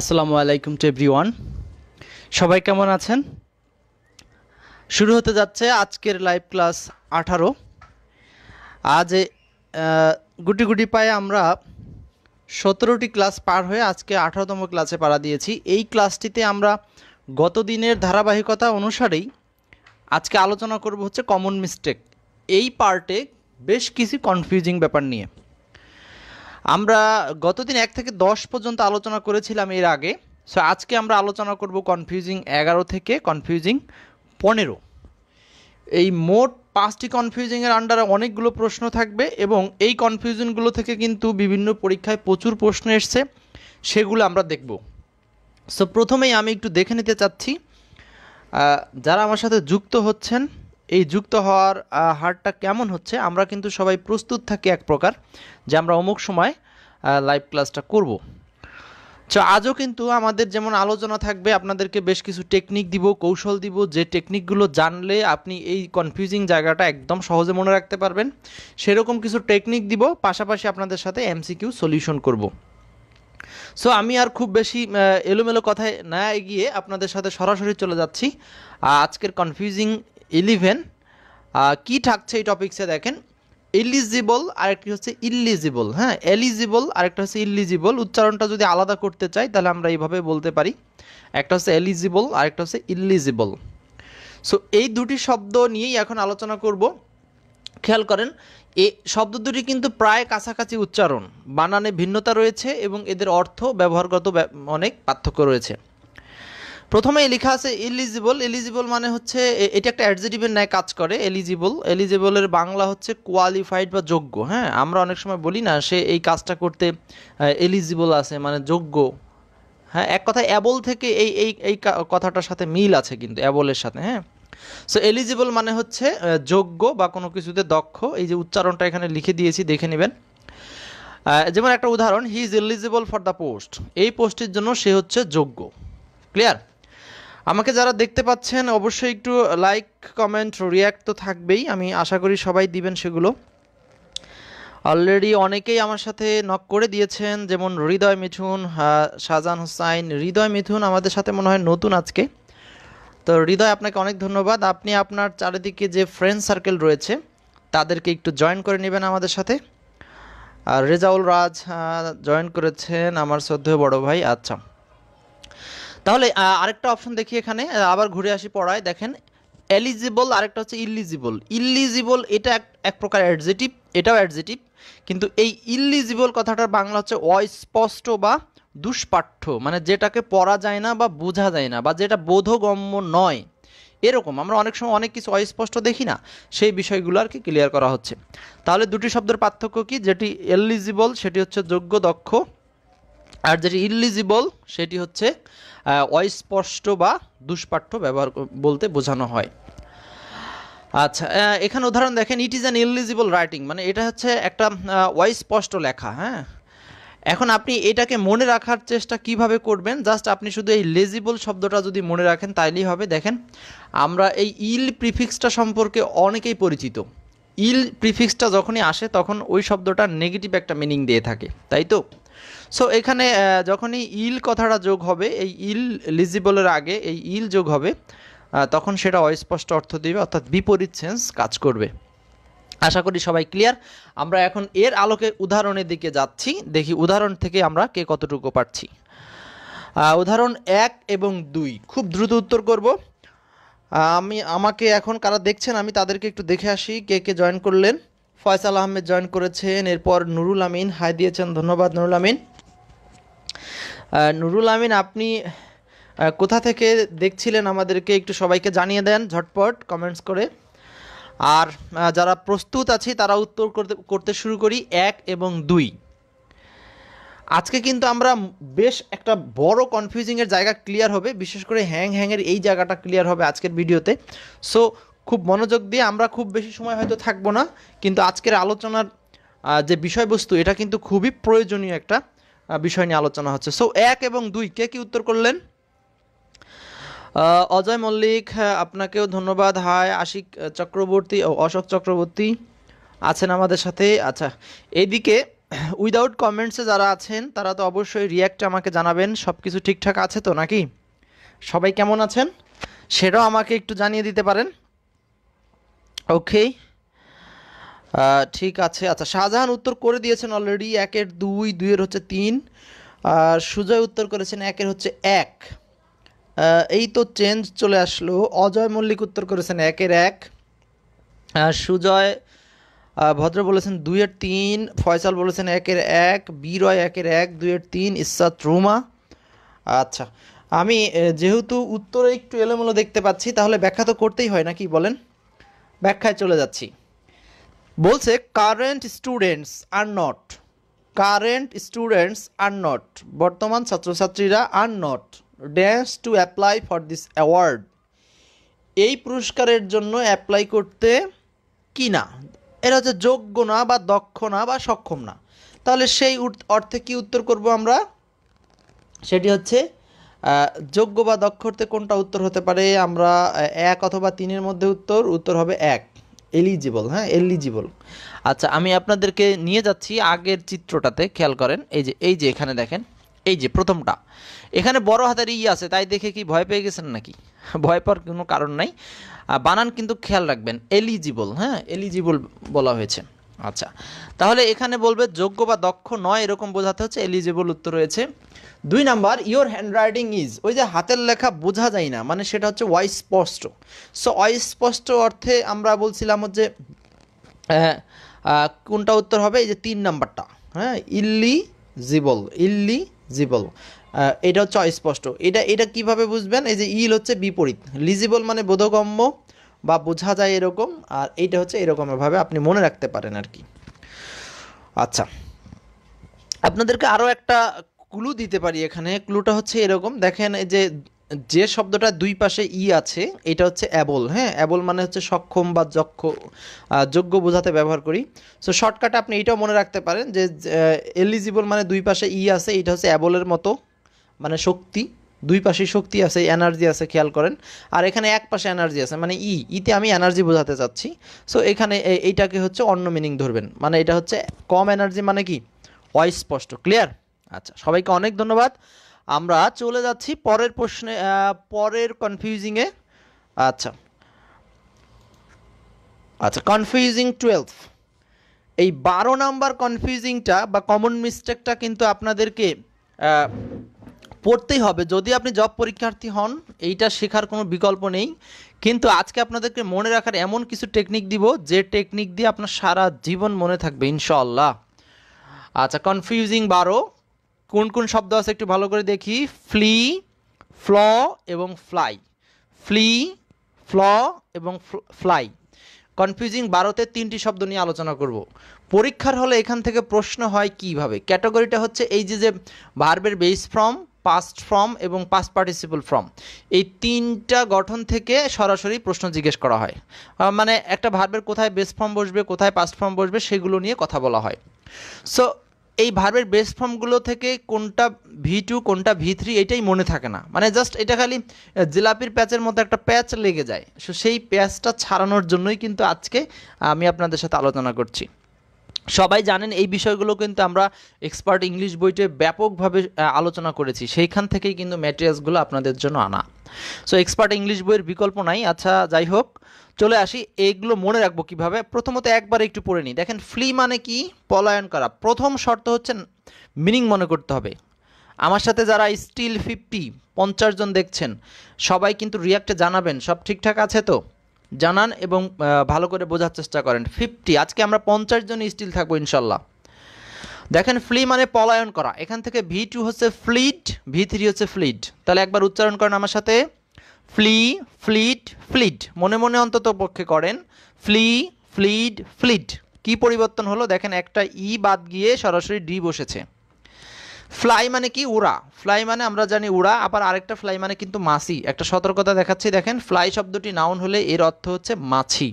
আসসালামু আলাইকুম to everyone সবাই কেমন আছেন শুরু হতে যাচ্ছে আজকের লাইভ ক্লাস আঠারো আজ গুটি গুটি পায়ে আমরা সতেরোটি ক্লাস পার হয়ে আজকে আঠারোতম ক্লাসে পাড়া দিয়েছি এই ক্লাসটিতে আমরা গত দিনের ধারাবাহিকতা অনুসারেই আজকে আলোচনা করব হচ্ছে কমন মিস্টেক এই পার্টে বেশ কিছু কনফিউজিং ব্যাপার নিয়ে আমরা গতদিন এক থেকে দশ পর্যন্ত আলোচনা করেছিলাম এর আগে সো আজকে আমরা আলোচনা করব কনফিউজিং এগারো থেকে কনফিউজিং পনেরো এই মোট পাঁচটি কনফিউজিংয়ের আন্ডারে অনেকগুলো প্রশ্ন থাকবে এবং এই কনফিউজনগুলো থেকে কিন্তু বিভিন্ন পরীক্ষায় প্রচুর প্রশ্ন এসছে সেগুলো আমরা দেখব সো প্রথমেই আমি একটু দেখে নিতে চাচ্ছি যারা আমার সাথে যুক্ত হচ্ছেন এই যুক্ত হওয়ার হারটা কেমন হচ্ছে আমরা কিন্তু সবাই প্রস্তুত থাকি এক প্রকার যে আমরা অমুক সময় লাইভ ক্লাসটা করব। তো আচ্ছা, আজও কিন্তু আমাদের যেমন আলোচনা থাকবে আপনাদেরকে বেশ কিছু টেকনিক দিব কৌশল দিব যে টেকনিকগুলো জানলে আপনি এই কনফিউজিং জায়গাটা একদম সহজে মনে রাখতে পারবেন সেরকম কিছু টেকনিক দিব পাশাপাশি আপনাদের সাথে এমসিকিউ সলিউশন করব। সো আমি আর খুব বেশি এলোমেলো কথায় না এগিয়ে আপনাদের সাথে সরাসরি চলে যাচ্ছি আজকের কনফিউজিং ইলিভেন কি থাকছে এই টপিক্সে দেখেন এলিজিবল আরেকটি হচ্ছে ইলিজিবল হ্যাঁ এলিজিবল আরেকটা হচ্ছে ইলিজিবল উচ্চারণটা যদি আলাদা করতে চাই তাহলে আমরা এইভাবে বলতে পারি একটা হচ্ছে এলিজিবল আরেকটা হচ্ছে ইলিজিবল সো এই দুটি শব্দ নিয়েই এখন আলোচনা করব খেয়াল করেন এ শব্দ দুটি কিন্তু প্রায় কাছাকাছি উচ্চারণ বানানে ভিন্নতা রয়েছে এবং এদের অর্থ ব্যবহারগত অনেক পার্থক্য রয়েছে প্রথমে লেখা আছে এলিজিবল এলিজিবল মানে হচ্ছে এটা একটা অ্যাডজেটিভের ন্যায় কাজ করে এলিজিবল এলিজিবলের বাংলা হচ্ছে কোয়ালিফাইড বা যোগ্য হ্যাঁ আমরা অনেক সময় বলি না সে এই কাজটা করতে এলিজিবল আছে মানে যোগ্য হ্যাঁ এক কথায় অ্যাবল থেকে এই এই এই কথাটার সাথে মিল আছে কিন্তু অ্যাবলের সাথে হ্যাঁ সো এলিজিবল মানে হচ্ছে যোগ্য বা কোনো কিছুতে দক্ষ এই যে উচ্চারণটা এখানে লিখে দিয়েছি দেখে নেবেন যেমন একটা উদাহরণ he is eligible for the post এই পোস্টের জন্য সে হচ্ছে যোগ্য ক্লিয়ার আমাকে যারা দেখতে পাচ্ছেন অবশ্যই একটু লাইক কমেন্ট রিয়্যাক্ট তো থাকবেই আমি আশা করি সবাই দিবেন সেগুলো অলরেডি অনেকেই আমার সাথে নক করে দিয়েছেন যেমন হৃদয় মিথুন শাহজাহান হুসাইন হৃদয় মিথুন আমাদের সাথে মনে হয় নতুন আজকে তো হৃদয় আপনাকে অনেক ধন্যবাদ আপনি আপনার চারিদিকে যে ফ্রেন্ড সার্কেল রয়েছে তাদেরকে একটু জয়েন করে নেবেন আমাদের সাথে আর রেজাউল রাজ জয়েন করেছেন আমার শ্রদ্ধেয় বড় ভাই আচ্ছা তাহলে আরেকটা অপশন দেখি এখানে আবার ঘুরে আসি পড়ায় দেখেন এলিজিবল আরেকটা হচ্ছে ইলিজিবল ইলিজিবল এটা এক প্রকার অ্যাডজেটিভ এটাও অ্যাডজেটিভ কিন্তু এই ইলিজিবল কথাটার বাংলা হচ্ছে অস্পষ্ট বা দুষ্পাঠ্য মানে যেটাকে পড়া যায় না বা বোঝা যায় না বা যেটা বোধগম্য নয় এরকম আমরা অনেক সময় অনেক কিছু অস্পষ্ট দেখি না সেই বিষয়গুলো আর কি ক্লিয়ার করা হচ্ছে তাহলে দুটি শব্দের পার্থক্য কি যেটি এলিজিবল সেটি হচ্ছে যোগ্য দক্ষ আর যেটি ইলিজিবল সেটি হচ্ছে অস্পষ্ট বা দুষ্পাঠ্য ব্যবহার বলতে বোঝানো হয় আচ্ছা এখানে উদাহরণ দেখেন it is an illegible writing মানে এটা হচ্ছে একটা অস্পষ্ট লেখা হ্যাঁ এখন আপনি এটাকে মনে রাখার চেষ্টা কিভাবে করবেন জাস্ট আপনি শুধু এই লেজিবল শব্দটা যদি মনে রাখেন তাইলেই হবে দেখেন আমরা এই ইল প্রিফিক্সটা সম্পর্কে অনেকেই পরিচিত ইল প্রিফিক্সটা যখনই আসে তখন ওই শব্দটা নেগেটিভ একটা মিনিং দিয়ে থাকে তাই তো সো এখানে যখনই ইল কথাটা যোগ হবে এই ইল লিজিবলের আগে এই ইল যোগ হবে তখন সেটা অস্পষ্ট অর্থ দেবে অর্থাৎ বিপরীত সেন্স কাজ করবে আশা করি সবাই ক্লিয়ার আমরা এখন এর আলোকে উদাহরণের দিকে যাচ্ছি দেখি উদাহরণ থেকে আমরা কে কতটুকু পাচ্ছি উদাহরণ এক এবং দুই খুব দ্রুত উত্তর করব আমি আমাকে এখন কারা দেখছেন আমি তাদেরকে একটু দেখে আসি কে কে জয়েন করলেন ফয়সাল আহমেদ জয়েন করেছেন এরপর নুরুল আমিন হাই দিয়েছেন ধন্যবাদ নুরুল আমিন নুরুল আমিন আপনি কোথা থেকে দেখছিলেন আমাদেরকে একটু সবাইকে জানিয়ে দেন ঝটপট কমেন্টস করে আর যারা প্রস্তুত আছি তারা উত্তর করতে করতে শুরু করি এক এবং দুই আজকে কিন্তু আমরা বেশ একটা বড় কনফিউজিংয়ের জায়গা ক্লিয়ার হবে বিশেষ করে হ্যাং হ্যাংয়ের এই জায়গাটা ক্লিয়ার হবে আজকের ভিডিওতে সো খুব মনোযোগ দিয়ে আমরা খুব বেশি সময় হয়তো থাকবো না কিন্তু আজকের আলোচনার যে বিষয়বস্তু এটা কিন্তু খুবই প্রয়োজনীয় একটা বিষয় নিয়ে আলোচনা হচ্ছে সো এক এবং দুই কে কি উত্তর করলেন অজয় মল্লিক আপনাকেও ধন্যবাদ হায় আশিক চক্রবর্তী ও অশোক চক্রবর্তী আছেন আমাদের সাথে আচ্ছা এদিকে উইদাউট কমেন্টসে যারা আছেন তারা তো অবশ্যই রিয়্যাক্ট আমাকে জানাবেন সব কিছু ঠিকঠাক আছে তো নাকি সবাই কেমন আছেন সেটাও আমাকে একটু জানিয়ে দিতে পারেন ওকে ঠিক আছে আচ্ছা শাহজাহান উত্তর করে দিয়েছেন অলরেডি একের দুই দুইয়ের হচ্ছে তিন আর সুজয় উত্তর করেছেন একের হচ্ছে এক এই তো চেঞ্জ চলে আসলো অজয় মল্লিক উত্তর করেছেন একের এক সুজয় ভদ্র বলেছেন দুইয়ের তিন ফয়সাল বলেছেন একের এক বিরয় একের এক দুইয়ের তিন ইসাত রুমা আচ্ছা আমি যেহেতু উত্তরে একটু এলোমেলো দেখতে পাচ্ছি তাহলে ব্যাখ্যা তো করতেই হয় নাকি বলেন ব্যাখ্যায় চলে যাচ্ছি বলছে current students are not current students are not বর্তমান ছাত্রছাত্রীরা are not dance to apply for this award এই পুরস্কারের জন্য অ্যাপ্লাই করতে কি না এরা হচ্ছে যোগ্য না বা দক্ষ না বা সক্ষম না তাহলে সেই অর্থে কি উত্তর করব আমরা সেটি হচ্ছে যোগ্য বা দক্ষ অর্থে কোনটা উত্তর হতে পারে আমরা এক অথবা তিনের মধ্যে উত্তর উত্তর হবে এক এলিজিবল হ্যাঁ এলিজিবল আচ্ছা আমি আপনাদেরকে নিয়ে যাচ্ছি আগের চিত্রটাতে খেয়াল করেন এই যে এই যে এখানে দেখেন এই যে প্রথমটা এখানে বড় হাতের ই আছে তাই দেখে কি ভয় পেয়ে গেছেন নাকি ভয় পাওয়ার কোনো কারণ নাই বানান কিন্তু খেয়াল রাখবেন এলিজিবল হ্যাঁ এলিজিবল বলা হয়েছে আচ্ছা তাহলে এখানে বলবে যোগ্য বা দক্ষ নয় এরকম বোঝাতে হচ্ছে এলিজিবল উত্তর রয়েছে দুই নাম্বার ইয়োর হ্যান্ডরাইটিং ইজ ওই যে হাতের লেখা বোঝা যায় না মানে সেটা হচ্ছে অস্পষ্ট সো অস্পষ্ট অর্থে আমরা বলছিলাম যে কোনটা উত্তর হবে এই যে তিন নাম্বারটা হ্যাঁ ইল্লি জিবল জিবল এটা হচ্ছে অস্পষ্ট এটা এটা কিভাবে বুঝবেন এই যে ইল হচ্ছে বিপরীত লিজিবল মানে বোধগম্য বা বোঝা যায় এরকম আর এইটা হচ্ছে এরকমভাবে আপনি মনে রাখতে পারেন আর কি আচ্ছা আপনাদেরকে আরও একটা ক্লু দিতে পারি এখানে ক্লুটা হচ্ছে এরকম দেখেন যে যে শব্দটা দুই পাশে ই আছে এটা হচ্ছে অ্যাবল হ্যাঁ অ্যাবল মানে হচ্ছে সক্ষম বা যক্ষ যোগ্য বোঝাতে ব্যবহার করি সো শর্টকাটে আপনি এটাও মনে রাখতে পারেন যে এলিজিবল মানে দুই পাশে ই আছে এটা হচ্ছে অ্যাবলের মতো মানে শক্তি দুই পাশে শক্তি আছে এনার্জি আছে খেয়াল করেন আর এখানে এক পাশে এনার্জি আছে মানে ই ইতে আমি এনার্জি বোঝাতে চাচ্ছি সো এখানে এইটাকে হচ্ছে অন্য মিনিং ধরবেন মানে এটা হচ্ছে কম এনার্জি মানে কি অস্পষ্ট ক্লিয়ার আচ্ছা সবাইকে অনেক ধন্যবাদ আমরা চলে যাচ্ছি পরের প্রশ্নে পরের কনফিউজিংয়ে আচ্ছা আচ্ছা কনফিউজিং টুয়েলভ এই বারো নাম্বার কনফিউজিংটা বা কমন মিস্টেকটা কিন্তু আপনাদেরকে পড়তেই হবে যদি আপনি জব পরীক্ষার্থী হন এইটা শেখার কোনো বিকল্প নেই কিন্তু আজকে আপনাদেরকে মনে রাখার এমন কিছু টেকনিক দিব যে টেকনিক দিয়ে আপনার সারা জীবন মনে থাকবে ইনশাল্লাহ আচ্ছা কনফিউজিং বারো কোন কোন শব্দ আছে একটু ভালো করে দেখি ফ্লি ফ্ল এবং ফ্লাই ফ্লি ফ্ল এবং ফ্লাই কনফিউজিং বারোতে তিনটি শব্দ নিয়ে আলোচনা করব পরীক্ষার হলে এখান থেকে প্রশ্ন হয় কিভাবে ক্যাটাগরিটা হচ্ছে এই যে যে ভার্বের বেস ফর্ম পাস্ট ফর্ম এবং পাস্ট পার্টিসিপল ফর্ম এই তিনটা গঠন থেকে সরাসরি প্রশ্ন জিজ্ঞেস করা হয় মানে একটা ভার্বের কোথায় বেস ফর্ম বসবে কোথায় পাস্ট ফর্ম বসবে সেগুলো নিয়ে কথা বলা হয় সো এই ভার্বের বেস ফর্মগুলো থেকে কোনটা ভি টু কোনটা ভি থ্রি এটাই মনে থাকে না মানে জাস্ট এটা খালি জিলাপির প্যাচের মতো একটা প্যাচ লেগে যায় সো সেই প্যাচটা ছাড়ানোর জন্যই কিন্তু আজকে আমি আপনাদের সাথে আলোচনা করছি সবাই জানেন এই বিষয়গুলো কিন্তু আমরা এক্সপার্ট ইংলিশ বইতে ব্যাপকভাবে আলোচনা করেছি সেইখান থেকেই কিন্তু ম্যাটেরিয়ালসগুলো আপনাদের জন্য আনা সো এক্সপার্ট ইংলিশ বইয়ের বিকল্প নাই আচ্ছা যাই হোক চলে আসি এইগুলো মনে রাখবো কিভাবে প্রথমত একবার একটু পড়ে নিই দেখেন ফ্লি মানে কি পলায়ন করা প্রথম শর্ত হচ্ছে মিনিং মনে করতে হবে আমার সাথে যারা স্টিল ফিফটি পঞ্চাশ জন দেখছেন সবাই কিন্তু রিয়াক্টে জানাবেন সব ঠিকঠাক আছে তো জানান এবং ভালো করে বোঝার চেষ্টা করেন ফিফটি আজকে আমরা পঞ্চাশ জন স্টিল থাকবো ইনশাল্লাহ দেখেন ফ্লি মানে পলায়ন করা এখান থেকে ভি টু হচ্ছে ফ্লিট ভি থ্রি হচ্ছে ফ্লিট তাহলে একবার উচ্চারণ করেন আমার সাথে ফ্লি ফ্লিট ফ্লিট মনে মনে অন্তত পক্ষে করেন ফ্লি ফ্লিড ফ্লিট কি পরিবর্তন হলো দেখেন একটা ই e বাদ গিয়ে সরাসরি ডি বসেছে ফ্লাই মানে কি উড়া ফ্লাই মানে আমরা জানি উড়া আবার আরেকটা ফ্লাই মানে কিন্তু মাছি একটা সতর্কতা দেখাচ্ছি দেখেন ফ্লাই শব্দটি নাউন হলে এর অর্থ হচ্ছে মাছি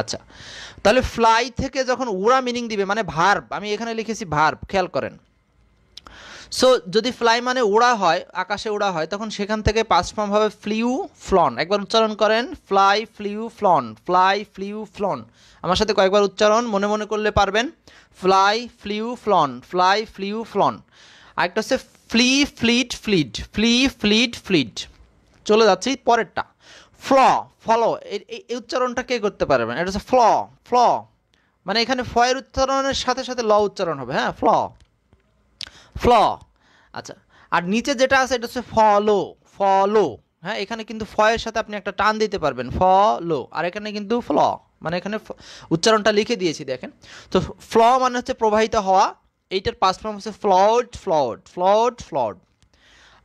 আচ্ছা তাহলে ফ্লাই থেকে যখন উড়া মিনিং দিবে মানে ভার্ব আমি এখানে লিখেছি ভার্ব খেয়াল করেন সো যদি ফ্লাই মানে উড়া হয় আকাশে উড়া হয় তখন সেখান থেকে পাঁচ ফর্ম হবে ফ্লিউ ফ্লন একবার উচ্চারণ করেন fly flew flown fly flew flown আমার সাথে কয়েকবার উচ্চারণ মনে মনে করলে পারবেন fly flew flown fly flew flown আরেকটা হচ্ছে flee fled fled flee fled fled চলে যাচ্ছি পরেরটা ফ্ল ফলো এই উচ্চারণটা কে করতে পারবেন এটা হচ্ছে ফ্ল ফ্ল মানে এখানে ফয়ের উচ্চারণের সাথে সাথে ল উচ্চারণ হবে হ্যাঁ ফ্ল ফ্ল আচ্ছা আর নিচে যেটা আছে এটা হচ্ছে ফলো ফলো হ্যাঁ এখানে কিন্তু ফয়ের সাথে আপনি একটা টান দিতে পারবেন ফলো আর এখানে কিন্তু ফ্ল মানে এখানে উচ্চারণটা লিখে দিয়েছি দেখেন তো ফ্ল মানে হচ্ছে প্রবাহিত হওয়া এইটার পাস ফর্ম হচ্ছে ফ্লড ফ্লড ফ্লড ফ্লড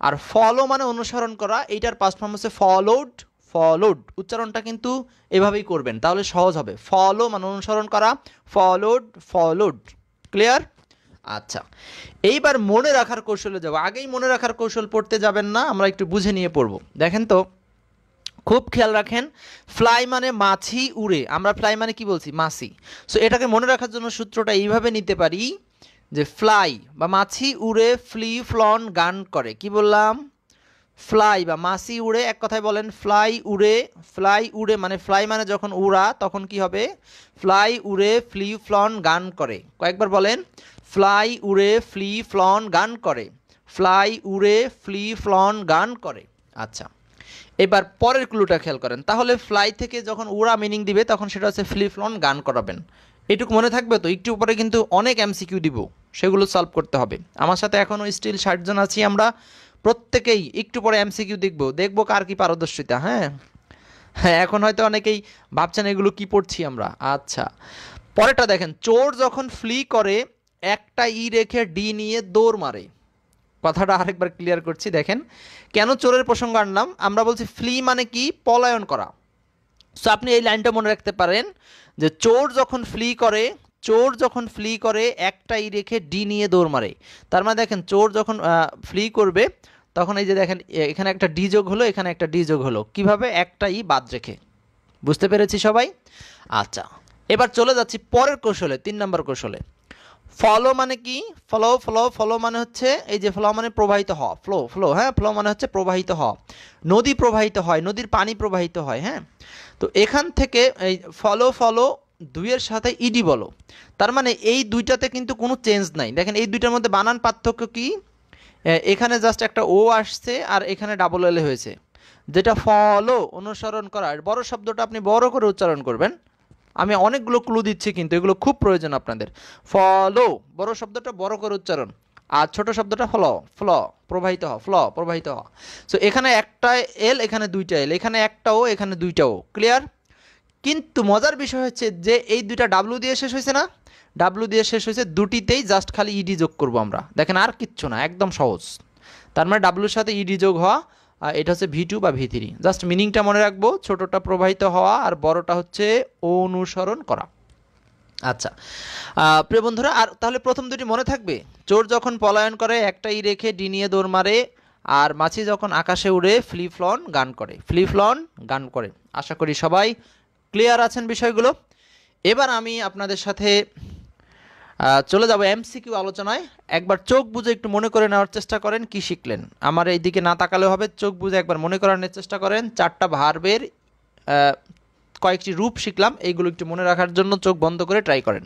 আর ফলো মানে অনুসরণ করা এইটার পাস ফর্ম হচ্ছে ফলোড ফলোড উচ্চারণটা কিন্তু এভাবেই করবেন তাহলে সহজ হবে ফলো মানে অনুসরণ করা ফলোড ফলোড ক্লিয়ার আচ্ছা এইবার মনে রাখার কৌশলে যাব আগেই মনে রাখার কৌশল পড়তে যাবেন না আমরা একটু বুঝে নিয়ে পড়ব দেখেন তো খুব খেয়াল রাখেন ফ্লাই মানে মাছি উড়ে আমরা ফ্লাই মানে কি বলছি মাছি সো এটাকে মনে রাখার জন্য সূত্রটা এইভাবে নিতে পারি যে ফ্লাই বা মাছি উড়ে ফ্লি ফ্লন গান করে কি বললাম ফ্লাই বা মাসি উড়ে এক কথায় বলেন ফ্লাই উড়ে ফ্লাই উড়ে মানে ফ্লাই মানে যখন উড়া তখন কি হবে ফ্লাই উড়ে ফ্লি ফ্লন গান করে কয়েকবার বলেন ফ্লাই উড়ে ফ্লি ফ্লন গান করে ফ্লাই উড়ে ফ্লি ফ্লন গান করে আচ্ছা এবার পরের ক্লুটা খেয়াল করেন তাহলে ফ্লাই থেকে যখন উড়া মিনিং দিবে তখন সেটা হচ্ছে ফ্লি ফ্লন গান করাবেন এটুকু মনে থাকবে তো একটু পরে কিন্তু অনেক এমসিকিউ দিব সেগুলো সলভ করতে হবে আমার সাথে এখনও স্টিল ষাটজন আছি আমরা প্রত্যেকেই একটু পরে এমসিকিউ দেখবো দেখবো কার কি পারদর্শিতা হ্যাঁ হ্যাঁ এখন হয়তো অনেকেই ভাবছেন এগুলো কি পড়ছি আমরা আচ্ছা পরেরটা দেখেন চোর যখন ফ্লি করে একটা ই রেখে ডি নিয়ে দৌড় মারে কথাটা আরেকবার ক্লিয়ার করছি দেখেন কেন চোরের প্রসঙ্গ আনলাম আমরা বলছি ফ্লি মানে কি পলায়ন করা সো আপনি এই লাইনটা মনে রাখতে পারেন যে চোর যখন ফ্লি করে চোর যখন ফ্লি করে একটা ই রেখে ডি নিয়ে দৌড় মারে তার মানে দেখেন চোর যখন ফ্লি করবে তখন এই যে দেখেন এখানে একটা ডি যোগ হলো এখানে একটা ডি যোগ হলো কিভাবে একটা ই বাদ রেখে বুঝতে পেরেছি সবাই আচ্ছা এবার চলে যাচ্ছি পরের কৌশলে তিন নম্বর কৌশলে ফলো মানে কি ফলো ফলো ফলো মানে হচ্ছে এই যে ফ্লো মানে প্রবাহিত হ ফ্লো ফ্লো হ্যাঁ ফ্লো মানে হচ্ছে প্রবাহিত হ নদী প্রবাহিত হয় নদীর পানি প্রবাহিত হয় হ্যাঁ তো এখান থেকে এই ফলো ফলো দুইয়ের সাথে ইডি বলো তার মানে এই দুইটাতে কিন্তু কোনো চেঞ্জ নাই দেখেন এই দুইটার মধ্যে বানান পার্থক্য কি এখানে জাস্ট একটা ও আসছে আর এখানে ডাবল এল হয়েছে যেটা ফলো অনুসরণ করা বড় শব্দটা আপনি বড় করে উচ্চারণ করবেন আমি অনেকগুলো ক্লু দিচ্ছি কিন্তু এগুলো খুব প্রয়োজন আপনাদের ফলো বড় শব্দটা বড় করে উচ্চারণ আর ছোট শব্দটা ফল ফ্ল প্রবাহিত হ ফ্ল প্রবাহিত হ সো এখানে একটা এল এখানে দুইটা এল এখানে একটা ও এখানে দুইটা ও ক্লিয়ার কিন্তু মজার বিষয় হচ্ছে যে এই দুইটা ডাব্লু দিয়ে শেষ হয়েছে না ডাব্লু দিয়ে শেষ হয়েছে দুটিতেই জাস্ট খালি ইডি e যোগ করবো আমরা দেখেন আর কিচ্ছু না একদম সহজ তার মানে ডাব্লুর সাথে ইডি e যোগ হওয়া এটা হচ্ছে ভি বা ভি থ্রি জাস্ট মিনিংটা মনে রাখবো ছোটোটা প্রবাহিত হওয়া আর বড়টা হচ্ছে অনুসরণ করা আচ্ছা প্রিয় বন্ধুরা আর তাহলে প্রথম দুটি মনে থাকবে চোর যখন পলায়ন করে একটাই e রেখে ডিনিয়ে দৌড় মারে আর মাছি যখন আকাশে উড়ে ফ্লিফ্লন গান করে ফ্লিফ্লন গান করে আশা করি সবাই ক্লিয়ার আছেন বিষয়গুলো এবার আমি আপনাদের সাথে চলে যাবো এমসিকিউ আলোচনায় একবার চোখ বুঝে একটু মনে করে নেওয়ার চেষ্টা করেন কি শিখলেন আমার এই দিকে না তাকালে হবে চোখ বুঝে একবার মনে করানোর চেষ্টা করেন চারটা ভার্বের কয়েকটি রূপ শিখলাম এইগুলো একটু মনে রাখার জন্য চোখ বন্ধ করে ট্রাই করেন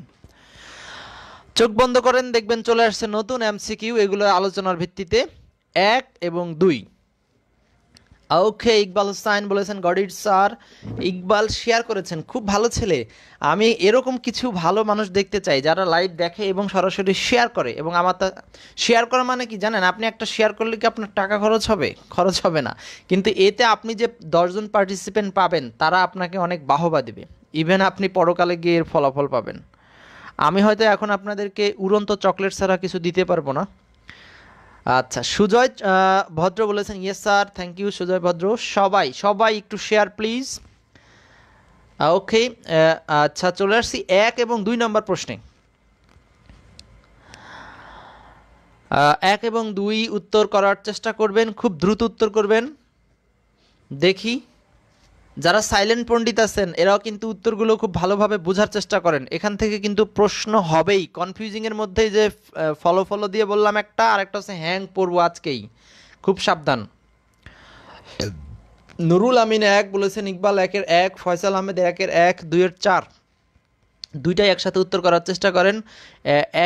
চোখ বন্ধ করেন দেখবেন চলে আসছে নতুন এমসিকিউ এগুলো আলোচনার ভিত্তিতে এক এবং দুই ওকে ইকবাল হোসাইন বলেছেন গডির স্যার ইকবাল শেয়ার করেছেন খুব ভালো ছেলে আমি এরকম কিছু ভালো মানুষ দেখতে চাই যারা লাইভ দেখে এবং সরাসরি শেয়ার করে এবং আমার তা শেয়ার করা মানে কি জানেন আপনি একটা শেয়ার করলে কি আপনার টাকা খরচ হবে খরচ হবে না কিন্তু এতে আপনি যে দশজন পার্টিসিপেন্ট পাবেন তারা আপনাকে অনেক বাহবা দেবে ইভেন আপনি পরকালে গিয়ে এর ফলাফল পাবেন আমি হয়তো এখন আপনাদেরকে উড়ন্ত চকলেট ছাড়া কিছু দিতে পারবো না আচ্ছা সুজয় ভদ্র বলেছেন yes sir thank you Sujoy Bhadra সবাই সবাই একটু শেয়ার প্লিজ ওকে আচ্ছা চলে আসছি এক এবং দুই নম্বর প্রশ্নে এক এবং দুই উত্তর করার চেষ্টা করবেন খুব দ্রুত উত্তর করবেন দেখি যারা সাইলেন্ট পণ্ডিত আছেন এরাও কিন্তু উত্তরগুলো খুব ভালোভাবে বোঝার চেষ্টা করেন এখান থেকে কিন্তু প্রশ্ন হবেই কনফিউজিংয়ের মধ্যে যে ফলো ফলো দিয়ে বললাম একটা আর একটা হচ্ছে হ্যাং পড়বো আজকেই খুব সাবধান নুরুল আমিন এক বলেছেন ইকবাল একের এক ফয়সাল আহমেদ একের এক দুইয়ের চার দুইটাই একসাথে উত্তর করার চেষ্টা করেন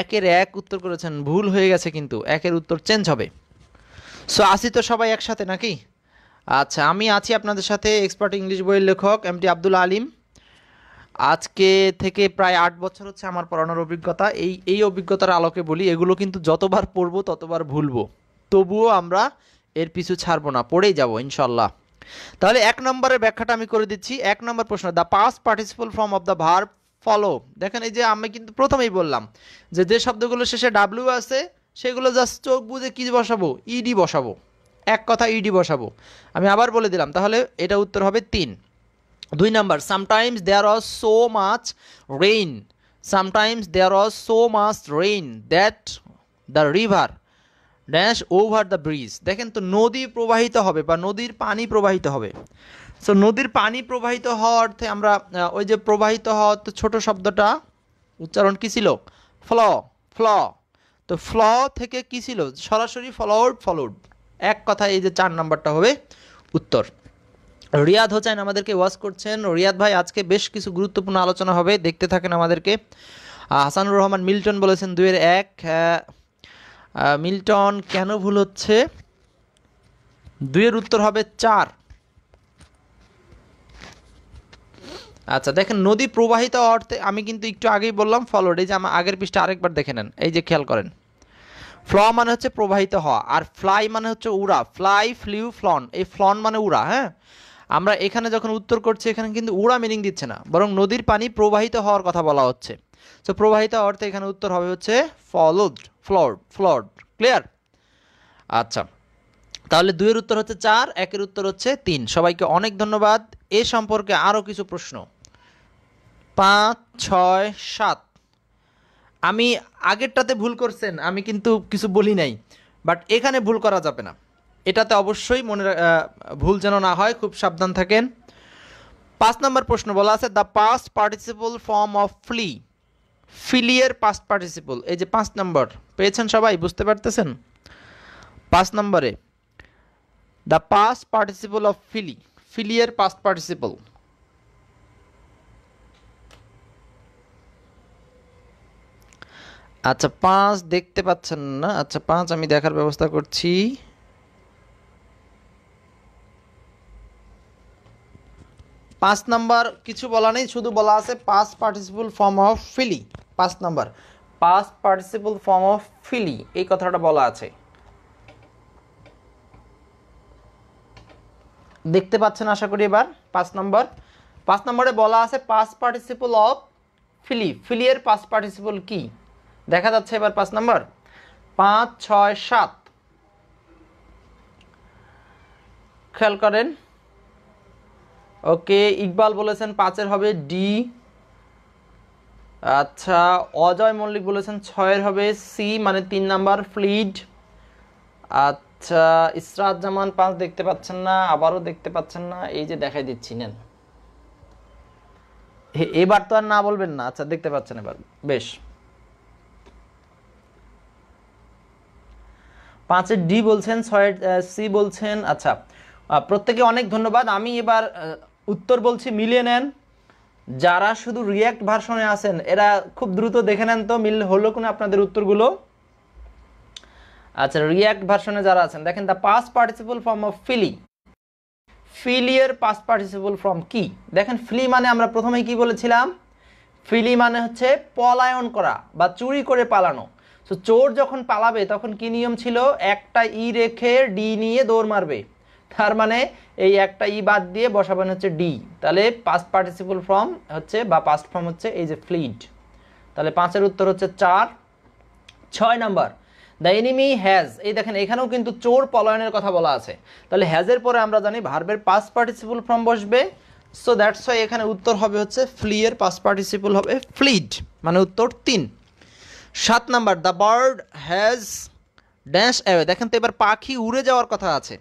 একের এক উত্তর করেছেন ভুল হয়ে গেছে কিন্তু একের উত্তর চেঞ্জ হবে সো আসি তো সবাই একসাথে নাকি আচ্ছা আমি আছি আপনাদের সাথে এক্সপার্ট ইংলিশ বইয়ের লেখক এম টি আব্দুল আলিম আজকে থেকে প্রায় আট বছর হচ্ছে আমার পড়ানোর অভিজ্ঞতা এই এই অভিজ্ঞতার আলোকে বলি এগুলো কিন্তু যতবার পড়বো ততবার ভুলবো তবুও আমরা এর পিছু ছাড়বো না পড়েই যাবো ইনশাল্লাহ তাহলে এক নম্বরের ব্যাখ্যাটা আমি করে দিচ্ছি এক নম্বর প্রশ্ন the past participle form of the verb follow দেখেন এই যে আমি কিন্তু প্রথমেই বললাম যে যে শব্দগুলো শেষে ডাব্লিউ আছে সেগুলো জাস্ট চোখ বুঝে কী বসাবো ইডি e বসাবো এক কথা ইডি e বসাবো আমি আবার বলে দিলাম তাহলে এটা উত্তর হবে তিন দুই number sometimes there was so much rain sometimes there was so much rain that the river dash over the bridge দেখেন তো নদী প্রবাহিত হবে বা নদীর পানি প্রবাহিত হবে সো নদীর পানি প্রবাহিত হওয়ার অর্থে আমরা ওই যে প্রবাহিত হওয়ার তো ছোটো শব্দটা উচ্চারণ কী ছিল ফ্ল ফ্ল তো ফ্ল থেকে কী ছিল সরাসরি ফলোড ফলোড এক কথা এই যে চার নাম্বারটা হবে উত্তর রিয়াদ হোসেন আমাদেরকে ওয়াচ করছেন রিয়াদ ভাই আজকে বেশ কিছু গুরুত্বপূর্ণ আলোচনা হবে দেখতে থাকেন আমাদেরকে হাসানুর রহমান মিল্টন বলেছেন দুয়ের এক মিল্টন কেন ভুল হচ্ছে দুয়ের উত্তর হবে চার আচ্ছা দেখেন নদী প্রবাহিত অর্থে আমি কিন্তু একটু আগেই বললাম ফলোড এই যে আমার আগের পৃষ্ঠা আরেকবার দেখে নেন এই যে খেয়াল করেন ফ্ল মানে হচ্ছে প্রবাহিত হওয়া আর ফ্লাই মানে হচ্ছে উড়া ফ্লাই ফ্লিউ ফ্লন এই ফ্লন মানে উড়া হ্যাঁ আমরা এখানে যখন উত্তর করছি এখানে কিন্তু উড়া মিনিং দিচ্ছে না বরং নদীর পানি প্রবাহিত হওয়ার কথা বলা হচ্ছে তো প্রবাহিত অর্থে এখানে উত্তর হবে হচ্ছে ফলোড ফ্লড ফ্লড ক্লিয়ার আচ্ছা তাহলে দুইয়ের উত্তর হচ্ছে চার একের উত্তর হচ্ছে তিন সবাইকে অনেক ধন্যবাদ এ সম্পর্কে আরও কিছু প্রশ্ন পাঁচ ছয় সাত আমি আগেরটাতে ভুল করছেন আমি কিন্তু কিছু বলি নাই বাট এখানে ভুল করা যাবে না এটাতে অবশ্যই মনে ভুল যেন না হয় খুব সাবধান থাকেন পাঁচ নম্বর প্রশ্ন বলা আছে the past participle form of flee ফিলিয়ার পাস্ট পার্টিসিপল এই যে পাঁচ নম্বর পেয়েছেন সবাই বুঝতে পারতেছেন পাঁচ নম্বরে the past participle of flee ফিলিয়ার পাস্ট পার্টিসিপল আচ্ছা পাঁচ দেখতে পাচ্ছেন না আচ্ছা পাঁচ আমি দেখার ব্যবস্থা করছি পাঁচ নাম্বার কিছু বলা নেই শুধু বলা আছে পাঁচ পার্টিসিপল ফর্ম অফ ফিলি পাঁচ নাম্বার পাঁচ পার্টিসিপল ফর্ম অফ ফিলি এই কথাটা বলা আছে দেখতে পাচ্ছেন আশা করি এবার পাঁচ নম্বর পাঁচ নম্বরে বলা আছে পাঁচ পার্টিসিপল অফ ফিলি ফিলিয়ের পাঁচ পার্টিসিপল কী দেখা যাচ্ছে এবার পাঁচ নম্বর পাঁচ ছয় সাত খেয়াল করেন ওকে ইকবাল বলেছেন পাঁচের হবে ডি আচ্ছা অজয় মল্লিক বলেছেন ছয়ের হবে সি মানে তিন নাম্বার ফ্লিড আচ্ছা ইসরাত জামান পাঁচ দেখতে পাচ্ছেন না আবারও দেখতে পাচ্ছেন না এই যে দেখাই দিচ্ছি নেন এবার তো আর না বলবেন না আচ্ছা দেখতে পাচ্ছেন এবার বেশ পাঁচের ডি বলছেন ছয়ের সি বলছেন আচ্ছা প্রত্যেকে অনেক ধন্যবাদ আমি এবার উত্তর বলছি মিলিয়ে নেন যারা শুধু রিয়্যাক্ট ভার্সনে আছেন এরা খুব দ্রুত দেখে নেন তো মিল হলো কোনো আপনাদের উত্তরগুলো আচ্ছা রিয়াক্ট ভার্সনে যারা আছেন দেখেন the past participle form of flee ফিলিয়ের পাস পার্টিসিপল ফর্ম কি দেখেন ফিলি মানে আমরা প্রথমে কি বলেছিলাম ফিলি মানে হচ্ছে পলায়ন করা বা চুরি করে পালানো তো চোর যখন পালাবে তখন কি নিয়ম ছিল একটা ই রেখে ডি নিয়ে দৌড় মারবে তার মানে এই একটা ই বাদ দিয়ে বসাবেন হচ্ছে ডি তাহলে পাস্ট পার্টিসিপল ফর্ম হচ্ছে বা পাস্ট ফর্ম হচ্ছে এই যে ফ্লিড তাহলে পাঁচের উত্তর হচ্ছে চার ছয় নাম্বার দ্য এনিমি হ্যাজ এই দেখেন এখানেও কিন্তু চোর পলায়নের কথা বলা আছে তাহলে হ্যাজের পরে আমরা জানি ভার্বের পাস পার্টিসিপল ফর্ম বসবে সো দ্যাটস ওয়াই এখানে উত্তর হবে হচ্ছে ফ্লিয়ের পাস পার্টিসিপল হবে ফ্লিড মানে উত্তর তিন সাত number the bird has dash away দেখেন তো এবার পাখি উড়ে যাওয়ার কথা আছে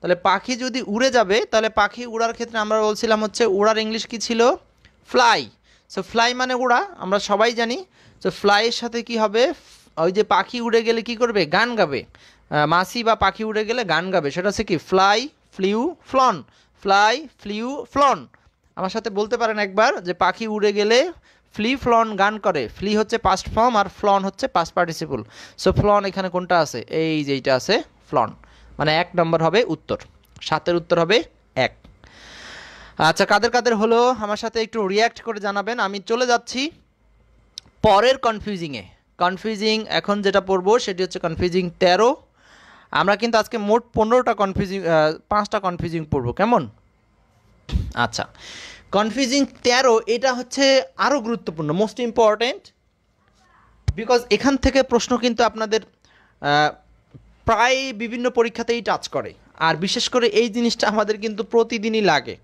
তাহলে পাখি যদি উড়ে যাবে তাহলে পাখি উড়ার ক্ষেত্রে আমরা বলছিলাম হচ্ছে উড়ার ইংলিশ কি ছিল ফ্লাই সো ফ্লাই মানে উড়া আমরা সবাই জানি তো ফ্লাইয়ের সাথে কি হবে ওই যে পাখি উড়ে গেলে কি করবে গান গাবে মাসি বা পাখি উড়ে গেলে গান গাবে সেটা হচ্ছে কি fly flew flown fly flew flown আমার সাথে বলতে পারেন একবার যে পাখি উড়ে গেলে ফ্লি ফ্লন গান করে ফ্লি হচ্ছে পাস্ট ফর্ম আর ফ্লন হচ্ছে পাস্ট পার্টিসিপুল সো ফ্লন এখানে কোনটা আছে এই যেইটা আছে ফ্লন মানে এক নম্বর হবে উত্তর সাতের উত্তর হবে এক আচ্ছা কাদের কাদের হলো আমার সাথে একটু রিয়্যাক্ট করে জানাবেন আমি চলে যাচ্ছি পরের কনফিউজিংয়ে কনফিউজিং এখন যেটা পড়বো সেটি হচ্ছে কনফিউজিং তেরো আমরা কিন্তু আজকে মোট পনেরোটা কনফিউজিং পাঁচটা কনফিউজিং পড়বো কেমন আচ্ছা কনফিউজিং তেরো এটা হচ্ছে আরও গুরুত্বপূর্ণ মোস্ট ইম্পর্ট্যান্ট বিকজ এখান থেকে প্রশ্ন কিন্তু আপনাদের প্রায় বিভিন্ন পরীক্ষাতেই টাচ করে আর বিশেষ করে এই জিনিসটা আমাদের কিন্তু প্রতিদিনই লাগে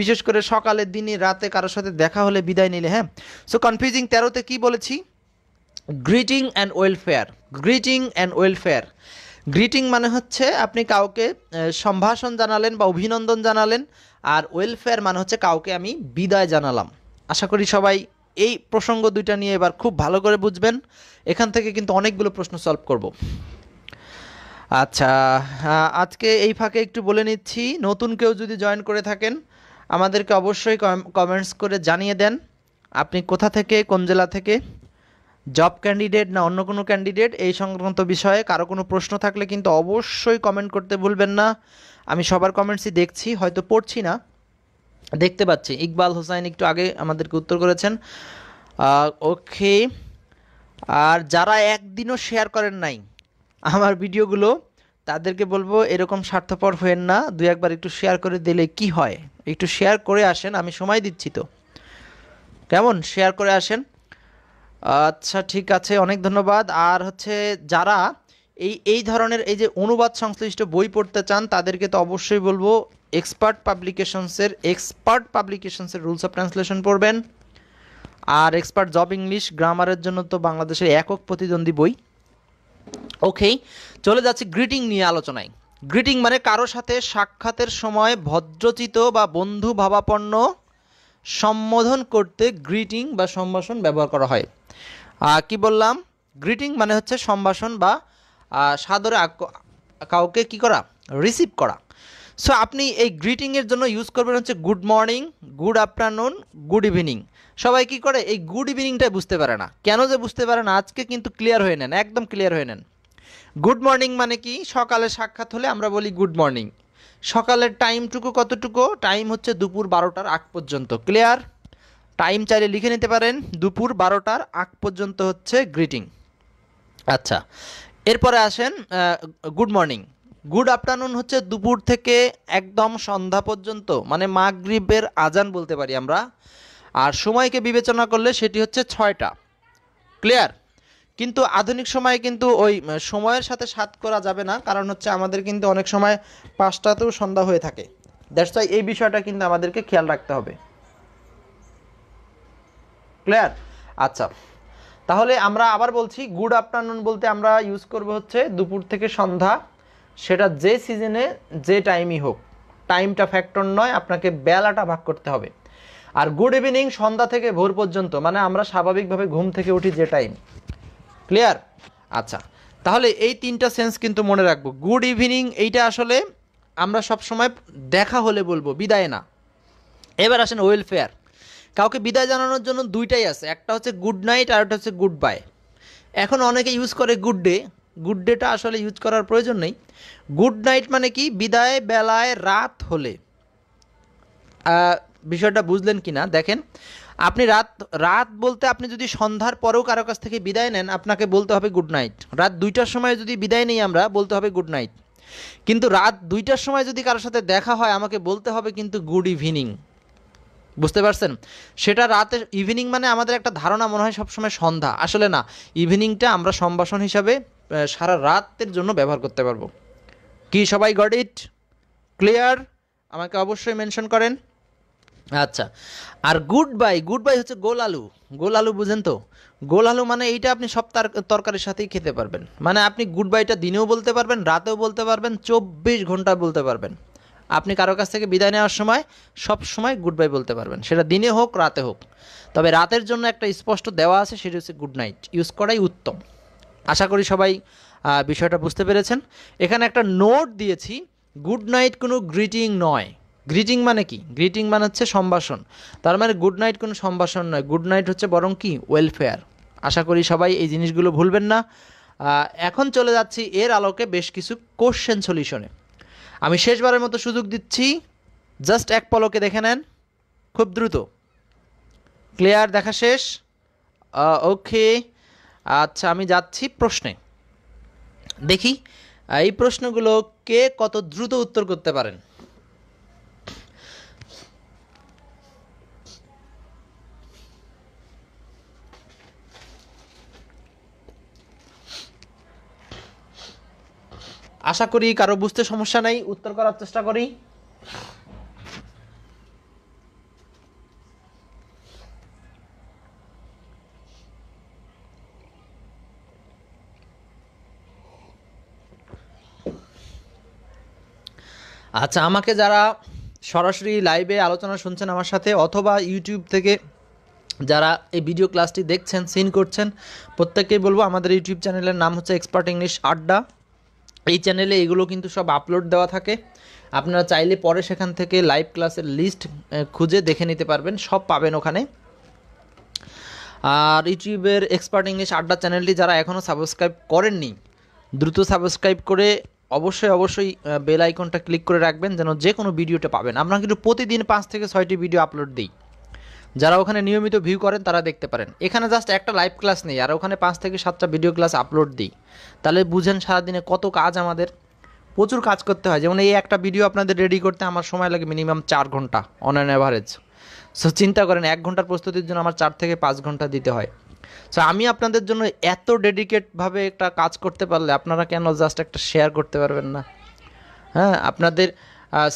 বিশেষ করে সকালের দিনে রাতে কারোর সাথে দেখা হলে বিদায় নিলে হ্যাঁ সো কনফিউজিং তেরোতে কি বলেছি greeting and welfare greeting and welfare greeting মানে হচ্ছে আপনি কাউকে সম্ভাষণ জানালেন বা অভিনন্দন জানালেন আর ওয়েলফেয়ার মানে হচ্ছে কাউকে আমি বিদায় জানালাম আশা করি সবাই এই প্রসঙ্গ দুইটা নিয়ে এবার খুব ভালো করে বুঝবেন এখান থেকে কিন্তু অনেকগুলো প্রশ্ন সলভ করব আচ্ছা আজকে এই ফাঁকে একটু বলে নিচ্ছি নতুন কেউ যদি জয়েন করে থাকেন আমাদেরকে অবশ্যই কমেন্টস করে জানিয়ে দেন আপনি কোথা থেকে কোন জেলা থেকে জব ক্যান্ডিডেট না অন্য কোনো ক্যান্ডিডেট এই সংক্রান্ত বিষয়ে কারো কোনো প্রশ্ন থাকলে কিন্তু অবশ্যই কমেন্ট করতে ভুলবেন না আমি সবার কমেন্টসই দেখছি হয়তো পড়ছি না দেখতে পাচ্ছি ইকবাল হোসাইন একটু আগে আমাদেরকে উত্তর করেছেন ওকে আর যারা একদিনও শেয়ার করেন নাই আমার ভিডিওগুলো তাদেরকে বলবো এরকম স্বার্থপর হয়েন না দু একবার একটু শেয়ার করে দিলে কি হয় একটু শেয়ার করে আসেন আমি সময় দিচ্ছি তো কেমন শেয়ার করে আসেন আচ্ছা ঠিক আছে অনেক ধন্যবাদ আর হচ্ছে যারা এই এই ধরনের এই যে অনুবাদ সংশ্লিষ্ট বই পড়তে চান তাদেরকে তো অবশ্যই বলবো এক্সপার্ট পাবলিকেশনসের এক্সপার্ট পাবলিকেশনসের রুলস অফ ট্রান্সলেশন পড়বেন আর এক্সপার্ট জব ইংলিশ গ্রামারের জন্য তো বাংলাদেশের একক প্রতিদ্বন্দ্বী বই ওকে চলে যাচ্ছি গ্রিটিং নিয়ে আলোচনায় গ্রিটিং মানে কারো সাথে সাক্ষাতের সময় ভদ্রচিত বা বন্ধু ভাবাপন্ন সম্বোধন করতে গ্রিটিং বা সম্ভাষণ ব্যবহার করা হয় কি বললাম গ্রিটিং মানে হচ্ছে সম্ভাষণ বা সাদরে কাউকে কি করা রিসিভ করা সো আপনি এই গ্রিটিংয়ের জন্য ইউজ করবেন হচ্ছে good morning good afternoon good evening সবাই কি করে এই গুড ইভিনিংটা বুঝতে পারে না কেন যে বুঝতে পারে না আজকে কিন্তু ক্লিয়ার হয়ে নেন একদম ক্লিয়ার হয়ে নেন গুড মর্নিং মানে কি সকালে সাক্ষাৎ হলে আমরা বলি গুড মর্নিং সকালের টাইমটুকু কতটুকু টাইম হচ্ছে দুপুর বারোটার আগ পর্যন্ত ক্লিয়ার টাইম চাইলে লিখে নিতে পারেন দুপুর বারোটার আগ পর্যন্ত হচ্ছে গ্রিটিং আচ্ছা এরপরে আসেন গুড মর্নিং গুড আফটারনুন হচ্ছে দুপুর থেকে একদম সন্ধ্যা পর্যন্ত মানে মাগরিবের আজান বলতে পারি আমরা আর সময়কে বিবেচনা করলে সেটি হচ্ছে ছয়টা ক্লিয়ার কিন্তু আধুনিক সময়ে কিন্তু ওই সময়ের সাথে সাত করা যাবে না কারণ হচ্ছে আমাদের কিন্তু অনেক সময় পাঁচটাতেও সন্ধ্যা হয়ে থাকে দ্যাটস ওয়াই এই বিষয়টা কিন্তু আমাদেরকে খেয়াল রাখতে হবে ক্লিয়ার আচ্ছা তাহলে আমরা আবার বলছি গুড আফটারনুন বলতে আমরা ইউজ করব হচ্ছে দুপুর থেকে সন্ধ্যা সেটা যে সিজনে যে টাইমই হোক টাইমটা ফ্যাক্টর নয় আপনাকে বেলাটা ভাগ করতে হবে আর গুড ইভিনিং সন্ধ্যা থেকে ভোর পর্যন্ত মানে আমরা স্বাভাবিকভাবে ঘুম থেকে উঠি যে টাইম ক্লিয়ার আচ্ছা তাহলে এই তিনটা সেন্স কিন্তু মনে রাখবো গুড ইভিনিং এইটা আসলে আমরা সব সময় দেখা হলে বলবো বিদায় না এবার আসেন ওয়েলফেয়ার কাউকে বিদায় জানানোর জন্য দুইটাই আছে একটা হচ্ছে গুড নাইট আর একটা হচ্ছে গুড বাই এখন অনেকে ইউজ করে গুড ডে গুড ডেটা আসলে ইউজ করার প্রয়োজন নেই গুড নাইট মানে কি বিদায় বেলায় রাত হলে বিষয়টা বুঝলেন কি না দেখেন আপনি রাত রাত বলতে আপনি যদি সন্ধ্যার পরেও কারো কাছ থেকে বিদায় নেন আপনাকে বলতে হবে গুড নাইট রাত দুইটার সময় যদি বিদায় নেই আমরা বলতে হবে গুড নাইট কিন্তু রাত দুইটার সময় যদি কারোর সাথে দেখা হয় আমাকে বলতে হবে কিন্তু গুড ইভিনিং বুঝতে পারছেন সেটা রাতে ইভিনিং মানে আমাদের একটা ধারণা মনে হয় সবসময় সন্ধ্যা আসলে না ইভিনিংটা আমরা সম্ভাষণ হিসাবে সারা রাতের জন্য ব্যবহার করতে পারবো কি সবাই গড ইট ক্লিয়ার আমাকে অবশ্যই মেনশন করেন আচ্ছা আর গুড বাই গুড বাই হচ্ছে গোল আলু গোল আলু বুঝেন তো গোল আলু মানে এইটা আপনি সব তরকারির সাথেই খেতে পারবেন মানে আপনি গুড বাইটা দিনেও বলতে পারবেন রাতেও বলতে পারবেন চব্বিশ ঘন্টা বলতে পারবেন আপনি কারো কাছ থেকে বিদায় নেওয়ার সময় সব সময় গুড বাই বলতে পারবেন সেটা দিনে হোক রাতে হোক তবে রাতের জন্য একটা স্পষ্ট দেওয়া আছে সেটা হচ্ছে গুড নাইট ইউজ করাই উত্তম আশা করি সবাই বিষয়টা বুঝতে পেরেছেন এখানে একটা নোট দিয়েছি গুড নাইট কোনো গ্রিটিং নয় গ্রিটিং মানে কি গ্রিটিং মানে হচ্ছে সম্ভাষণ তার মানে গুড নাইট কোনো সম্ভাষণ নয় গুড নাইট হচ্ছে বরং কি ওয়েলফেয়ার আশা করি সবাই এই জিনিসগুলো ভুলবেন না এখন চলে যাচ্ছি এর আলোকে বেশ কিছু কোশ্চেন সলিউশনে আমি শেষবারের মতো সুযোগ দিচ্ছি জাস্ট এক পলকে দেখে নেন খুব দ্রুত ক্লিয়ার দেখা শেষ ওকে আচ্ছা আমি যাচ্ছি প্রশ্নে দেখি এই প্রশ্নগুলো কে কত দ্রুত উত্তর করতে পারেন আশা করি কারো বুঝতে সমস্যা নাই উত্তর করার চেষ্টা করি আচ্ছা আমাকে যারা সরাসরি লাইভে আলোচনা শুনছেন আমার সাথে অথবা ইউটিউব থেকে যারা এই ভিডিও ক্লাসটি দেখছেন সিন করছেন প্রত্যেককেই বলবো আমাদের ইউটিউব চ্যানেলের নাম হচ্ছে এক্সপার্ট ইংলিশ আড্ডা এই চ্যানেলে এগুলো কিন্তু সব আপলোড দেওয়া থাকে আপনারা চাইলে পরে সেখান থেকে লাইভ ক্লাসের লিস্ট খুঁজে দেখে নিতে পারবেন সব পাবেন ওখানে আর ইউটিউবের এক্সপার্ট ইংলিশ আড্ডা চ্যানেলটি যারা এখনও সাবস্ক্রাইব করেননি দ্রুত সাবস্ক্রাইব করে অবশ্যই অবশ্যই বেল আইকনটা ক্লিক করে রাখবেন যেন যে কোনো ভিডিওটা পাবেন আমরা কিন্তু প্রতিদিন পাঁচ থেকে ছয়টি ভিডিও আপলোড দিই যারা ওখানে নিয়মিত ভিউ করেন তারা দেখতে পারেন এখানে জাস্ট একটা লাইভ ক্লাস নেই আর ওখানে পাঁচ থেকে সাতটা ভিডিও ক্লাস আপলোড দিই তাহলে বুঝেন সারাদিনে কত কাজ আমাদের প্রচুর কাজ করতে হয় যেমন এই একটা ভিডিও আপনাদের রেডি করতে আমার সময় লাগে মিনিমাম চার ঘন্টা অন অ্যান অ্যাভারেজ সো চিন্তা করেন এক ঘন্টার প্রস্তুতির জন্য আমার চার থেকে পাঁচ ঘন্টা দিতে হয় সো আমি আপনাদের জন্য এত ডেডিকেটভাবে একটা কাজ করতে পারলে আপনারা কেন জাস্ট একটা শেয়ার করতে পারবেন না হ্যাঁ আপনাদের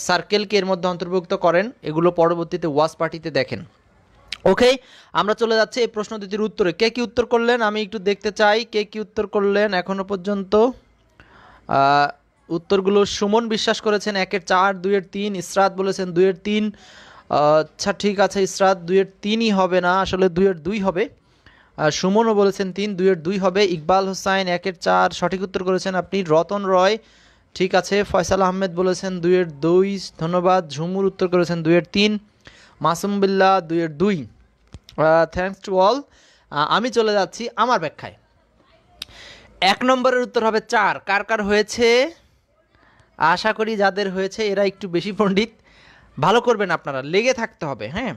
সার্কেলকে এর মধ্যে অন্তর্ভুক্ত করেন এগুলো পরবর্তীতে ওয়াশ পার্টিতে দেখেন ওকে আমরা চলে যাচ্ছি এই প্রশ্ন দুটির উত্তরে কে কি উত্তর করলেন আমি একটু দেখতে চাই কে কি উত্তর করলেন এখনো পর্যন্ত উত্তরগুলো সুমন বিশ্বাস করেছেন একের চার দুইয়ের তিন ইসরাত বলেছেন দুইয়ের তিন আচ্ছা ঠিক আছে ইসরাত দুইয়ের তিনই হবে না আসলে দুইয়ের দুই হবে সুমনও বলেছেন তিন দুইয়ের দুই হবে ইকবাল হোসাইন একের চার সঠিক উত্তর করেছেন আপনি রতন রয় ঠিক আছে ফয়সাল আহমেদ বলেছেন দুইয়ের দুই ধন্যবাদ ঝুমুর উত্তর করেছেন দুইয়ের তিন মাসুম বিল্লা দুইয়ের দুই থ্যাংকস টু অল আমি চলে যাচ্ছি আমার ব্যাখ্যায় এক নম্বরের উত্তর হবে চার কার কার হয়েছে আশা করি যাদের হয়েছে এরা একটু বেশি পণ্ডিত ভালো করবেন আপনারা লেগে থাকতে হবে হ্যাঁ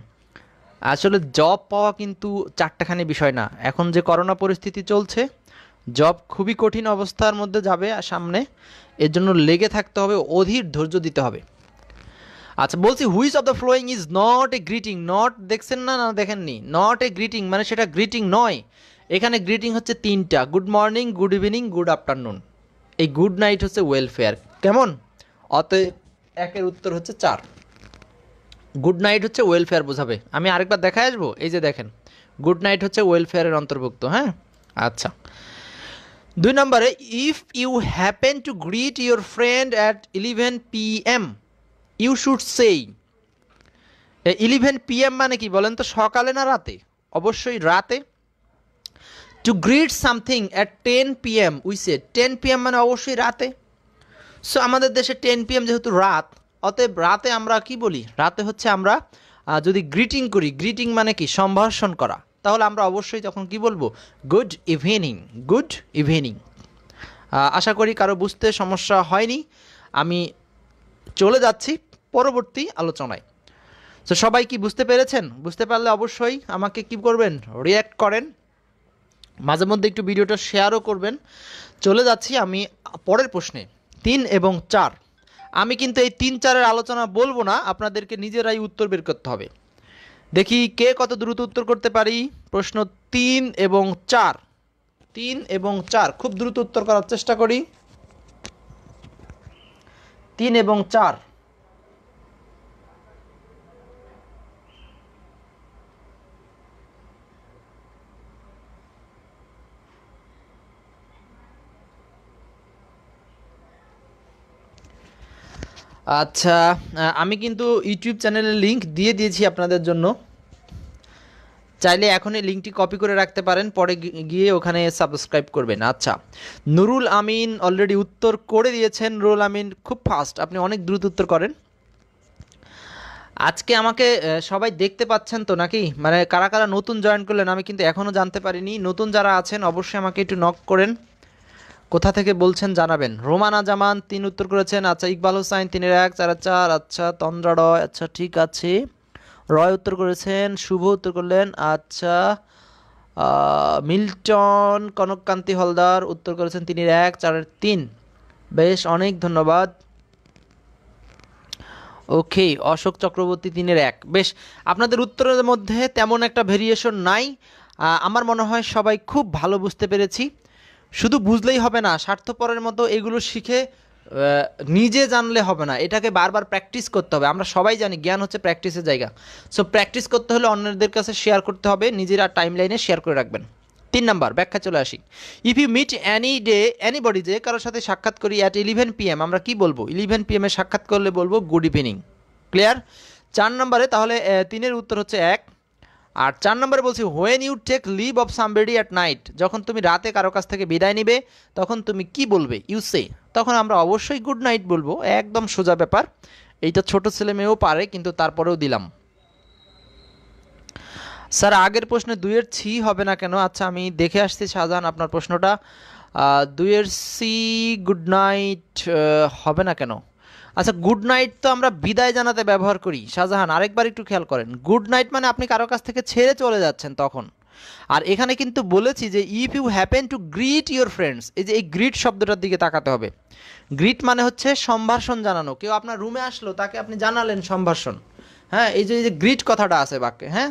আসলে জব পাওয়া কিন্তু চারটাখানি বিষয় না এখন যে করোনা পরিস্থিতি চলছে জব খুবই কঠিন অবস্থার মধ্যে যাবে সামনে এর জন্য লেগে থাকতে হবে অধীর ধৈর্য দিতে হবে আচ্ছা বলছি which of the following is not a greeting not দেখছেন না না দেখেননি নট এ গ্রিটিং মানে সেটা গ্রিটিং নয় এখানে গ্রিটিং হচ্ছে তিনটা good morning good evening good afternoon এই গুড নাইট হচ্ছে ওয়েলফেয়ার কেমন অতএব একের উত্তর হচ্ছে চার গুড নাইট হচ্ছে ওয়েলফেয়ার বোঝাবে আমি আরেকবার দেখায় আসবো এই যে দেখেন গুড নাইট হচ্ছে ওয়েলফেয়ারের অন্তর্ভুক্ত হ্যাঁ আচ্ছা দুই নম্বরে if you happen to greet your friend at eleven P M you should say eleven M মানে কি বলেন তো সকালে না রাতে অবশ্যই রাতে to greet something at ten P PM উইসে টেন পি এম মানে অবশ্যই রাতে সো আমাদের দেশে টেন পি এম যেহেতু রাত অতএব রাতে আমরা কি বলি রাতে হচ্ছে আমরা যদি গ্রিটিং করি গ্রিটিং মানে কি সম্ভাষণ করা তাহলে আমরা অবশ্যই তখন কি বলবো গুড ইভিনিং গুড ইভিনিং আশা করি কারো বুঝতে সমস্যা হয়নি আমি চলে যাচ্ছি পরবর্তী আলোচনায় তো সবাই কি বুঝতে পেরেছেন বুঝতে পারলে অবশ্যই আমাকে কি করবেন রিয়্যাক্ট করেন মাঝে মধ্যে একটু ভিডিওটা শেয়ারও করবেন চলে যাচ্ছি আমি পরের প্রশ্নে তিন এবং চার আমি কিন্তু এই তিন চারের আলোচনা বলবো না আপনাদেরকে নিজেরাই উত্তর বের করতে হবে দেখি কে কত দ্রুত উত্তর করতে পারি প্রশ্ন তিন এবং চার তিন এবং চার খুব দ্রুত উত্তর করার চেষ্টা করি তিন এবং চার আচ্ছা আমি কিন্তু ইউটিউব চ্যানেলের লিঙ্ক দিয়ে দিয়েছি আপনাদের জন্য চাইলে এখন এই লিঙ্কটি কপি করে রাখতে পারেন পরে গিয়ে ওখানে সাবস্ক্রাইব করবেন আচ্ছা নুরুল আমিন অলরেডি উত্তর করে দিয়েছেন নুরুল আমিন খুব ফাস্ট আপনি অনেক দ্রুত উত্তর করেন আজকে আমাকে সবাই দেখতে পাচ্ছেন তো নাকি মানে কারা কারা নতুন জয়েন করলেন আমি কিন্তু এখনও জানতে পারিনি নতুন যারা আছেন অবশ্যই আমাকে একটু নক করেন কোথা থেকে বলছেন জানাবেন রোমানা জামান তিন উত্তর করেছেন আচ্ছা ইকবাল হোসাইন তিনের এক চার চার আচ্ছা তন্দ্রা রয় আচ্ছা ঠিক আছে রয় উত্তর করেছেন শুভ উত্তর করলেন আচ্ছা মিল্টন কনককান্তি হলদার উত্তর করেছেন তিনের এক চারের তিন বেশ অনেক ধন্যবাদ ওকে অশোক চক্রবর্তী তিনের এক বেশ আপনাদের উত্তরের মধ্যে তেমন একটা ভেরিয়েশন নাই আমার মনে হয় সবাই খুব ভালো বুঝতে পেরেছি শুধু বুঝলেই হবে না স্বার্থপরের মতো এগুলো শিখে নিজে জানলে হবে না এটাকে বারবার প্র্যাকটিস করতে হবে আমরা সবাই জানি জ্ঞান হচ্ছে প্র্যাকটিসের জায়গা সো প্র্যাকটিস করতে হলে অন্যদের কাছে শেয়ার করতে হবে নিজেরা টাইম লাইনে শেয়ার করে রাখবেন তিন নাম্বার ব্যাখ্যা চলে আসি if you meet any day anybody day কারোর সাথে সাক্ষাৎ করি অ্যাট ইলেভেন পিএম আমরা কি বলবো ইলেভেন পিএমে সাক্ষাৎ করলে বলবো গুড ইভিনিং ক্লিয়ার চার নম্বরে তাহলে তিনের উত্তর হচ্ছে এক আর চার নম্বরে বলছি when you take leave of somebody at night যখন তুমি রাতে কারো কাছ থেকে বিদায় নিবে তখন তুমি কি বলবে ইউ সে তখন আমরা অবশ্যই গুড নাইট বলবো একদম সোজা ব্যাপার এইটা ছোট ছেলে মেয়েও পারে কিন্তু তারপরেও দিলাম স্যার আগের প্রশ্নে দুইয়ের ছি হবে না কেন আচ্ছা আমি দেখে আসছি শাহজাহান আপনার প্রশ্নটা দুইয়ের সি গুড নাইট হবে না কেন আচ্ছা গুড নাইট তো আমরা বিদায় জানাতে ব্যবহার করি শাহজাহান আরেকবার একটু খেয়াল করেন গুড নাইট মানে আপনি কারো কাছ থেকে ছেড়ে চলে যাচ্ছেন তখন আর এখানে কিন্তু বলেছি যে if you happen to greet your friends এই যে এই গ্রিট শব্দটার দিকে তাকাতে হবে গ্রিট মানে হচ্ছে সম্ভাষণ জানানো কেউ আপনার রুমে আসলো তাকে আপনি জানালেন সম্ভাষণ হ্যাঁ এই যে এই যে গ্রিট কথাটা আছে বাক্যে হ্যাঁ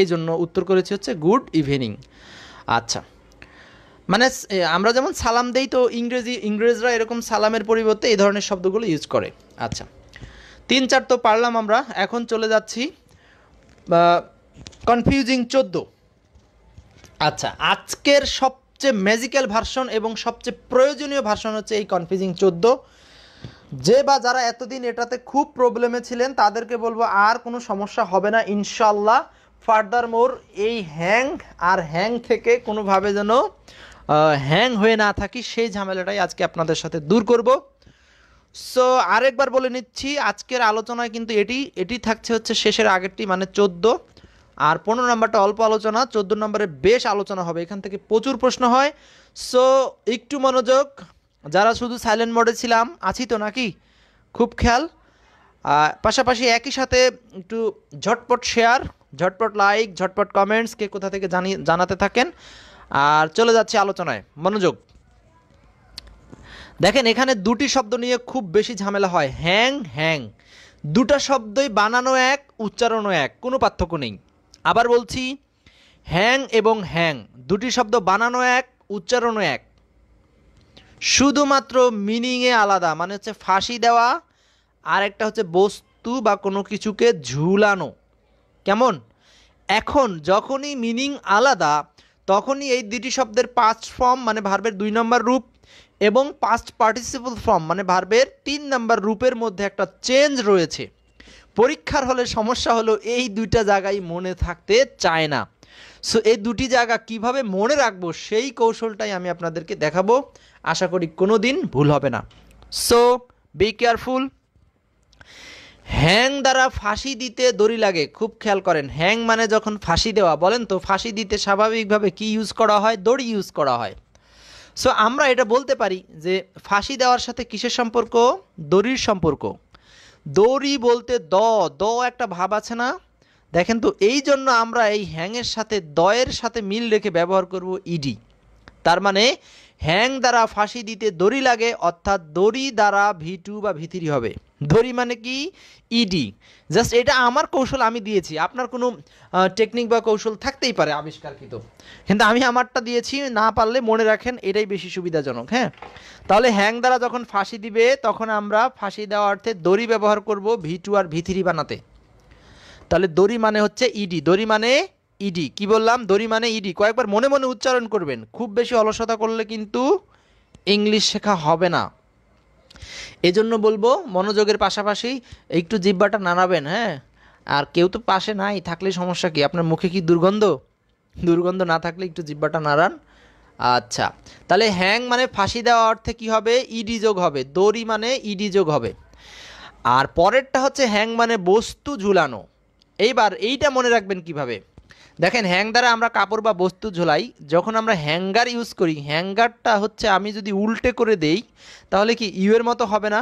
এই জন্য উত্তর করেছি হচ্ছে গুড ইভিনিং আচ্ছা মানে আমরা যেমন সালাম দেই তো ইংরেজি ইংরেজরা এরকম সালামের পরিবর্তে এই ধরনের শব্দগুলো ইউজ করে আচ্ছা তিন চার তো পারলাম আমরা এখন চলে যাচ্ছি কনফিউজিং চোদ্দ আচ্ছা আজকের সবচেয়ে ম্যাজিক্যাল ভার্সন এবং সবচেয়ে প্রয়োজনীয় ভার্সন হচ্ছে এই কনফিউজিং চোদ্দ যে বা যারা এতদিন এটাতে খুব প্রবলেমে ছিলেন তাদেরকে বলবো আর কোনো সমস্যা হবে না ইনশাল্লাহ ফার্দার মোর এই হ্যাং আর হ্যাং থেকে কোনোভাবে যেন হ্যাং হয়ে না থাকি সেই ঝামেলাটাই আজকে আপনাদের সাথে দূর করব সো আরেকবার বলে নিচ্ছি আজকের আলোচনায় কিন্তু এটি এটি থাকছে হচ্ছে শেষের আগেরটি মানে চোদ্দো আর পনেরো নম্বরটা অল্প আলোচনা চোদ্দো নম্বরে বেশ আলোচনা হবে এখান থেকে প্রচুর প্রশ্ন হয় সো একটু মনোযোগ যারা শুধু সাইলেন্ট মোডে ছিলাম আছি তো নাকি খুব খেয়াল পাশাপাশি একই সাথে একটু ঝটপট শেয়ার ঝটপট লাইক ঝটপট কমেন্টস কে কোথা থেকে জানি জানাতে থাকেন আর চলে যাচ্ছে আলোচনায় মনোযোগ দেখেন এখানে দুটি শব্দ নিয়ে খুব বেশি ঝামেলা হয় হ্যাং হ্যাং দুটা শব্দই বানানো এক উচ্চারণও এক কোনো পার্থক্য নেই আবার বলছি হ্যাং এবং হ্যাং দুটি শব্দ বানানো এক উচ্চারণও এক শুধুমাত্র মিনিংয়ে আলাদা মানে হচ্ছে ফাঁসি দেওয়া আর একটা হচ্ছে বস্তু বা কোনো কিছুকে ঝুলানো কেমন এখন যখনই মিনিং আলাদা তখনই এই দুটি শব্দের পাস্ট ফর্ম মানে ভার্বের দুই নম্বর রূপ এবং পাস্ট পার্টিসিপল ফর্ম মানে ভার্বের তিন নম্বর রূপের মধ্যে একটা চেঞ্জ রয়েছে পরীক্ষার হলে সমস্যা হলো এই দুইটা জায়গায় মনে থাকতে চায় না সো এই দুটি জায়গা কিভাবে মনে রাখবো সেই কৌশলটাই আমি আপনাদেরকে দেখাবো আশা করি কোনো দিন ভুল হবে না সো বি কেয়ারফুল হ্যাং দ্বারা ফাঁসি দিতে দড়ি লাগে খুব খেয়াল করেন হ্যাং মানে যখন ফাঁসি দেওয়া বলেন তো ফাঁসি দিতে স্বাভাবিকভাবে কি ইউজ করা হয় দড়ি ইউজ করা হয় সো আমরা এটা বলতে পারি যে ফাঁসি দেওয়ার সাথে কিসের সম্পর্ক দড়ির সম্পর্ক দড়ি বলতে দ দ একটা ভাব আছে না দেখেন তো এই জন্য আমরা এই হ্যাংয়ের সাথে দয়ের সাথে মিল রেখে ব্যবহার করব ইডি e তার মানে হ্যাং দ্বারা ফাঁসি দিতে দড়ি লাগে অর্থাৎ দড়ি দ্বারা ভিটু বা ভিথিরি হবে দড়ি মানে কি ইডি e জাস্ট এটা আমার কৌশল আমি দিয়েছি আপনার কোনো টেকনিক বা কৌশল থাকতেই পারে আবিষ্কারকৃত কিন্তু আমি আমারটা দিয়েছি না পারলে মনে রাখেন এটাই বেশি সুবিধাজনক হ্যাঁ তাহলে হ্যাং দ্বারা যখন ফাঁসি দিবে তখন আমরা ফাঁসি দেওয়া অর্থে দড়ি ব্যবহার করব ভিটু আর ভিথিরি বানাতে তাহলে দড়ি মানে হচ্ছে ইডি e দড়ি মানে ইডি কি বললাম দড়ি মানে ইডি কয়েকবার মনে মনে উচ্চারণ করবেন খুব বেশি অলসতা করলে কিন্তু ইংলিশ শেখা হবে না এজন্য বলবো মনোযোগের পাশাপাশি একটু জিব্বাটা নাড়াবেন হ্যাঁ আর কেউ তো পাশে নাই থাকলে সমস্যা কি আপনার মুখে কি দুর্গন্ধ দুর্গন্ধ না থাকলে একটু জিব্বাটা নাড়ান আচ্ছা তাহলে হ্যাং মানে ফাঁসি দেওয়া অর্থে কি হবে ইডি যোগ হবে দড়ি মানে ইডি যোগ হবে আর পরেরটা হচ্ছে হ্যাং মানে বস্তু ঝুলানো এইবার এইটা মনে রাখবেন কিভাবে দেখেন হ্যাং দ্বারা আমরা কাপড় বা বস্তু ঝোলাই যখন আমরা হ্যাঙ্গার ইউজ করি হ্যাঙ্গারটা হচ্ছে আমি যদি উল্টে করে দেই তাহলে কি ইউ এর মতো হবে না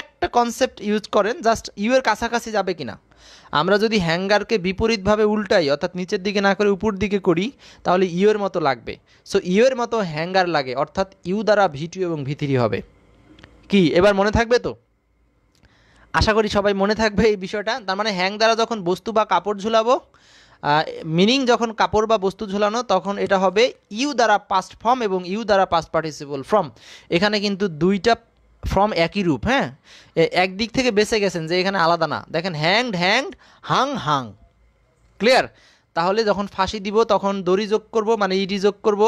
একটা কনসেপ্ট ইউজ করেন জাস্ট ইউ এর কাছাকাছি যাবে কিনা আমরা যদি হ্যাঙ্গারকে বিপরীতভাবে উল্টাই অর্থাৎ নিচের দিকে না করে উপর দিকে করি তাহলে ইউ এর মতো লাগবে সো ইউ এর মতো হ্যাঙ্গার লাগে অর্থাৎ ইউ দ্বারা ভিটু এবং ভিথিরি হবে কি এবার মনে থাকবে তো আশা করি সবাই মনে থাকবে এই বিষয়টা তার মানে হ্যাং দ্বারা যখন বস্তু বা কাপড় ঝুলাবো মিনিং যখন কাপড় বা বস্তু ঝোলানো তখন এটা হবে ইউ দ্বারা পাস্ট ফর্ম এবং ইউ দ্বারা পাস্ট পার্টিসিপল ফর্ম এখানে কিন্তু দুইটা ফ্রম একই রূপ হ্যাঁ একদিক থেকে বেঁচে গেছেন যে এখানে আলাদা না দেখেন হ্যাংড হ্যাংড হাং হাং ক্লিয়ার তাহলে যখন ফাঁসি দিব তখন দড়ি যোগ করব মানে ইডি যোগ করব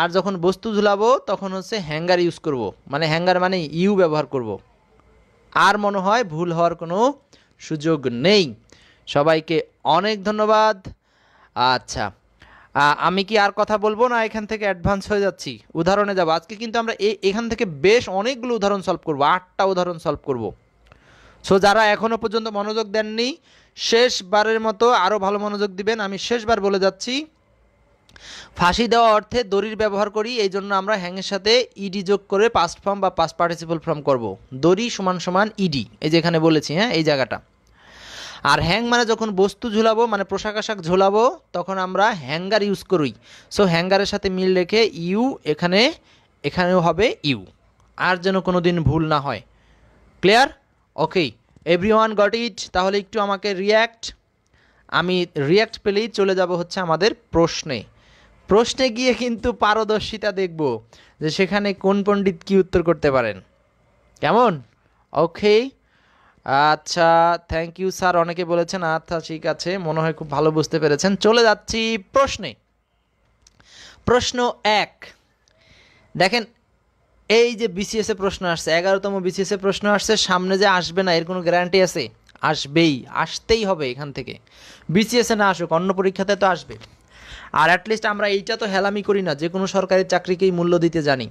আর যখন বস্তু ঝুলাবো তখন হচ্ছে হ্যাঙ্গার ইউজ করব মানে হ্যাঙ্গার মানে ইউ ব্যবহার করব আর মনে হয় ভুল হওয়ার কোনো সুযোগ নেই সবাইকে অনেক ধন্যবাদ আচ্ছা আমি কি আর কথা বলবো না এখান থেকে অ্যাডভান্স হয়ে যাচ্ছি উদাহরণে যাবো আজকে কিন্তু আমরা এখান থেকে বেশ অনেকগুলো উদাহরণ সলভ করবো আটটা উদাহরণ সলভ করব সো যারা এখনও পর্যন্ত মনোযোগ দেননি শেষবারের মতো আরও ভালো মনোযোগ দিবেন আমি শেষবার বলে যাচ্ছি ফাঁসি দেওয়া অর্থে দড়ির ব্যবহার করি এই জন্য আমরা হ্যাংয়ের সাথে ইডি যোগ করে পাস্ট ফর্ম বা পাস্ট পার্টিসিপল ফর্ম করব দড়ি সমান সমান ইডি এই যে এখানে বলেছি হ্যাঁ এই জায়গাটা আর হ্যাং মানে যখন বস্তু ঝুলাবো মানে পোশাক আশাক ঝোলাবো তখন আমরা হ্যাঙ্গার ইউজ করি সো হ্যাঙ্গারের সাথে মিল রেখে ইউ এখানে এখানেও হবে ইউ আর যেন কোনো দিন ভুল না হয় clear okay everyone got it তাহলে একটু আমাকে রিয়্যাক্ট আমি রিয়্যাক্ট পেলেই চলে যাব হচ্ছে আমাদের প্রশ্নে প্রশ্নে গিয়ে কিন্তু পারদর্শিতা দেখব যে সেখানে কোন পণ্ডিত কি উত্তর করতে পারেন কেমন ওকে আচ্ছা থ্যাংক ইউ স্যার অনেকে বলেছেন আচ্ছা ঠিক আছে মনে হয় খুব ভালো বুঝতে পেরেছেন চলে যাচ্ছি প্রশ্নে প্রশ্ন এক দেখেন এই যে বিসিএসে প্রশ্ন আসছে এগারোতম বিসিএসে প্রশ্ন আসছে সামনে যে আসবে না এর কোনো গ্যারান্টি আছে আসবেই আসতেই হবে এখান থেকে বিসিএসে না আসুক অন্য পরীক্ষাতে তো আসবে আর অ্যাটলিস্ট আমরা এইটা তো হেলামি করি না যে কোনো সরকারি চাকরিকেই মূল্য দিতে জানি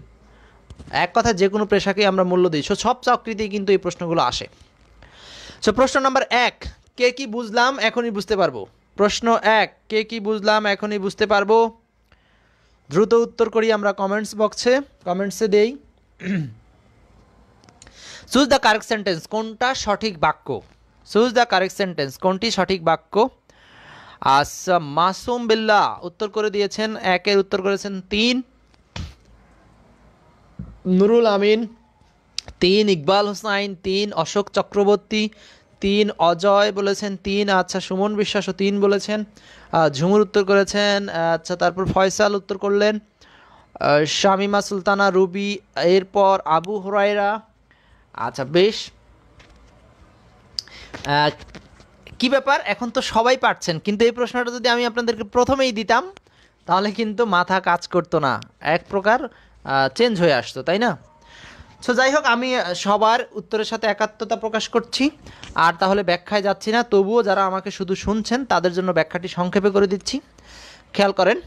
এক কথা যে কোনো পেশাকেই আমরা মূল্য দিই সো সব চাকরিতেই কিন্তু এই প্রশ্নগুলো আসে সো প্রশ্ন নাম্বার এক কে কি বুঝলাম এখনই বুঝতে পারবো প্রশ্ন এক কে কি বুঝলাম এখনই বুঝতে পারবো দ্রুত উত্তর করি আমরা কমেন্টস বক্সে কমেন্টসে দেই চুজ দ্য কারেক্ট সেন্টেন্স কোনটা সঠিক বাক্য চুজ দ্য কারেক্ট সেন্টেন্স কোনটি সঠিক বাক্য আচ্ছা মাসুম বিল্লা উত্তর করে দিয়েছেন একের উত্তর করেছেন তিন নুরুল আমিন তিন ইকবাল হোসাইন তিন অশোক চক্রবর্তী তিন অজয় বলেছেন তিন আচ্ছা সুমন বিশ্বাসও তিন বলেছেন ঝুমুর উত্তর করেছেন আচ্ছা তারপর ফয়সাল উত্তর করলেন শামিমা সুলতানা রুবি এরপর আবু হরাইরা আচ্ছা বেশ কি ব্যাপার এখন তো সবাই পারছেন কিন্তু এই প্রশ্নটা যদি আমি আপনাদেরকে প্রথমেই দিতাম তাহলে কিন্তু মাথা কাজ করতো না এক প্রকার চেঞ্জ হয়ে আসতো তাই না সো যাই হোক আমি সবার উত্তরের সাথে একাত্মতা প্রকাশ করছি আর তাহলে ব্যাখ্যায় যাচ্ছি না তবুও যারা আমাকে শুধু শুনছেন তাদের জন্য ব্যাখ্যাটি সংক্ষেপে করে দিচ্ছি খেয়াল করেন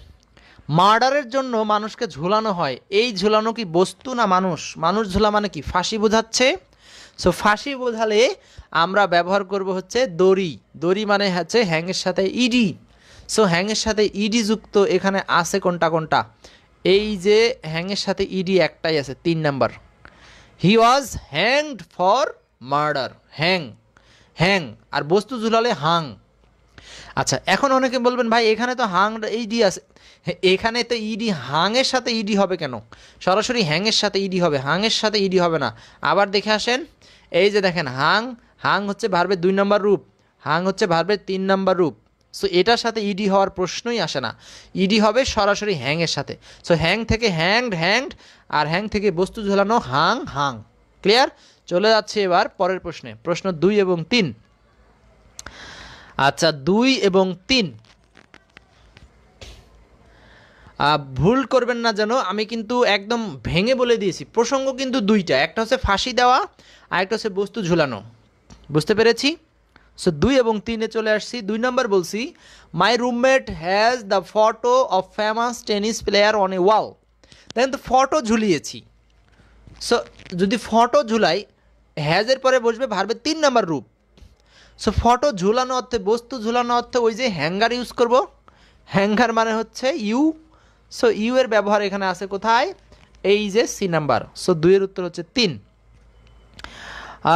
মার্ডারের জন্য মানুষকে ঝুলানো হয় এই ঝুলানো কি বস্তু না মানুষ মানুষ ঝুলা মানে কি ফাঁসি বোঝাচ্ছে সো ফাঁসি বোঝালে আমরা ব্যবহার করব হচ্ছে দড়ি দড়ি মানে হচ্ছে হ্যাংয়ের সাথে ইডি সো হ্যাংয়ের সাথে ইডি যুক্ত এখানে আছে কোনটা কোনটা এই যে হ্যাংয়ের সাথে ইডি একটাই আছে তিন number he was hanged for murder hang hang আর বস্তু ঝুলালে হাং আচ্ছা এখন অনেকে বলবেন ভাই এখানে তো হাং ইডি আছে এখানে তো ইডি হাঙের সাথে ইডি হবে কেন সরাসরি হ্যাংয়ের সাথে ইডি হবে হাঙের সাথে ইডি হবে না আবার দেখে আসেন এই যে দেখেন হাং হাং হচ্ছে ভার্বের দুই নম্বর রূপ হাং হচ্ছে ভার্বের তিন নম্বর রূপ সো এটার সাথে ইডি e হওয়ার প্রশ্নই আসে না ইডি e হবে সরাসরি হ্যাংয়ের সাথে সো হ্যাং থেকে হ্যাংড হ্যাংড আর হ্যাং থেকে বস্তু ঝোলানো হাং হাং ক্লিয়ার চলে যাচ্ছে এবার পরের প্রশ্নে প্রশ্ন দুই এবং তিন আচ্ছা দুই এবং তিন ভুল করবেন না যেন আমি কিন্তু একদম ভেঙে বলে দিয়েছি প্রসঙ্গ কিন্তু দুইটা একটা হচ্ছে ফাঁসি দেওয়া আর একটা হচ্ছে বস্তু ঝুলানো বুঝতে পেরেছি সো দুই এবং তিনে চলে আসছি দুই নাম্বার বলছি my roommate has the photo of famous tennis player on a wall দেখেন তো ফটো ঝুলিয়েছি সো যদি ফটো ঝুলাই হ্যাজের পরে বসবে ভারবে তিন নাম্বার রূপ সো ফটো ঝুলানো অর্থে বস্তু ঝুলানো অর্থে ওই যে হ্যাঙ্গার ইউজ করব হ্যাঙ্গার মানে হচ্ছে ইউ সো ইউ এর ব্যবহার এখানে আছে কোথায় এই যে সি নাম্বার সো দুইয়ের উত্তর হচ্ছে তিন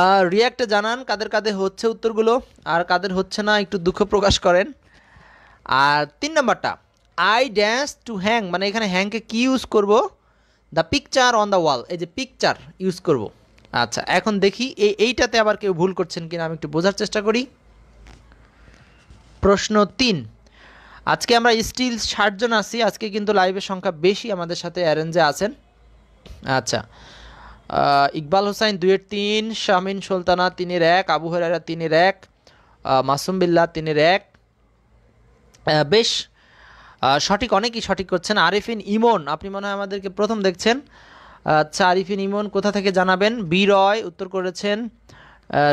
আর রিয়াক্টে জানান কাদের কাদের হচ্ছে উত্তরগুলো আর কাদের হচ্ছে না একটু দুঃখ প্রকাশ করেন আর তিন নম্বরটা আই ড্যান্স টু হ্যাং মানে এখানে হ্যাংকে কী ইউজ করব the picture on the wall এই যে পিকচার ইউজ করব আচ্ছা এখন দেখি এই এইটাতে আবার কেউ ভুল করছেন কিনা আমি একটু বোঝার চেষ্টা করি প্রশ্ন তিন আজকে আমরা স্টিল ষাটজন আছি আজকে কিন্তু লাইভের সংখ্যা বেশি আমাদের সাথে অ্যারেঞ্জে আছেন আচ্ছা ইকবাল হোসাইন দুয়ের তিন শামিন সুলতানা তিনের এক আবু হরারা তিনের এক মাসুম বিল্লা তিনের এক বেশ সঠিক অনেকই সঠিক করছেন আরিফিন ইমন আপনি মনে হয় আমাদেরকে প্রথম দেখছেন আচ্ছা আরিফিন ইমন কোথা থেকে জানাবেন বিরয় উত্তর করেছেন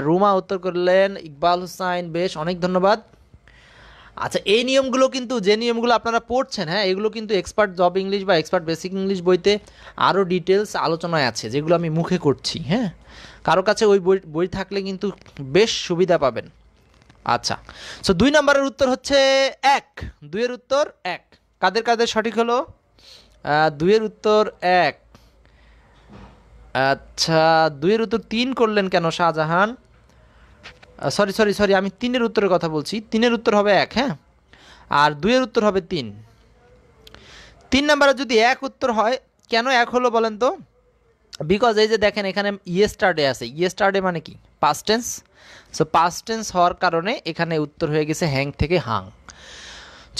রুমা উত্তর করলেন ইকবাল হুসাইন বেশ অনেক ধন্যবাদ আচ্ছা এই নিয়মগুলো কিন্তু যে নিয়মগুলো আপনারা পড়ছেন হ্যাঁ এগুলো কিন্তু এক্সপার্ট জব ইংলিশ বা এক্সপার্ট বেসিক ইংলিশ বইতে আরও ডিটেলস আলোচনায় আছে যেগুলো আমি মুখে করছি হ্যাঁ কারো কাছে ওই বই বই থাকলে কিন্তু বেশ সুবিধা পাবেন আচ্ছা সো দুই নম্বরের উত্তর হচ্ছে এক দুইয়ের উত্তর এক কাদের কাদের সঠিক হলো দুইয়ের উত্তর এক আচ্ছা দুইয়ের উত্তর তিন করলেন কেন শাহজাহান সরি সরি সরি আমি তিনের উত্তরের কথা বলছি তিনের উত্তর হবে এক হ্যাঁ আর দুইয়ের উত্তর হবে তিন তিন নাম্বারে যদি এক উত্তর হয় কেন এক হলো বলেন তো বিকজ এই যে দেখেন এখানে ইয়েস্টারডে আছে ইয়েস্টারডে মানে কি past tense so past tense হওয়ার কারণে এখানে উত্তর হয়ে গেছে হ্যাং থেকে হাং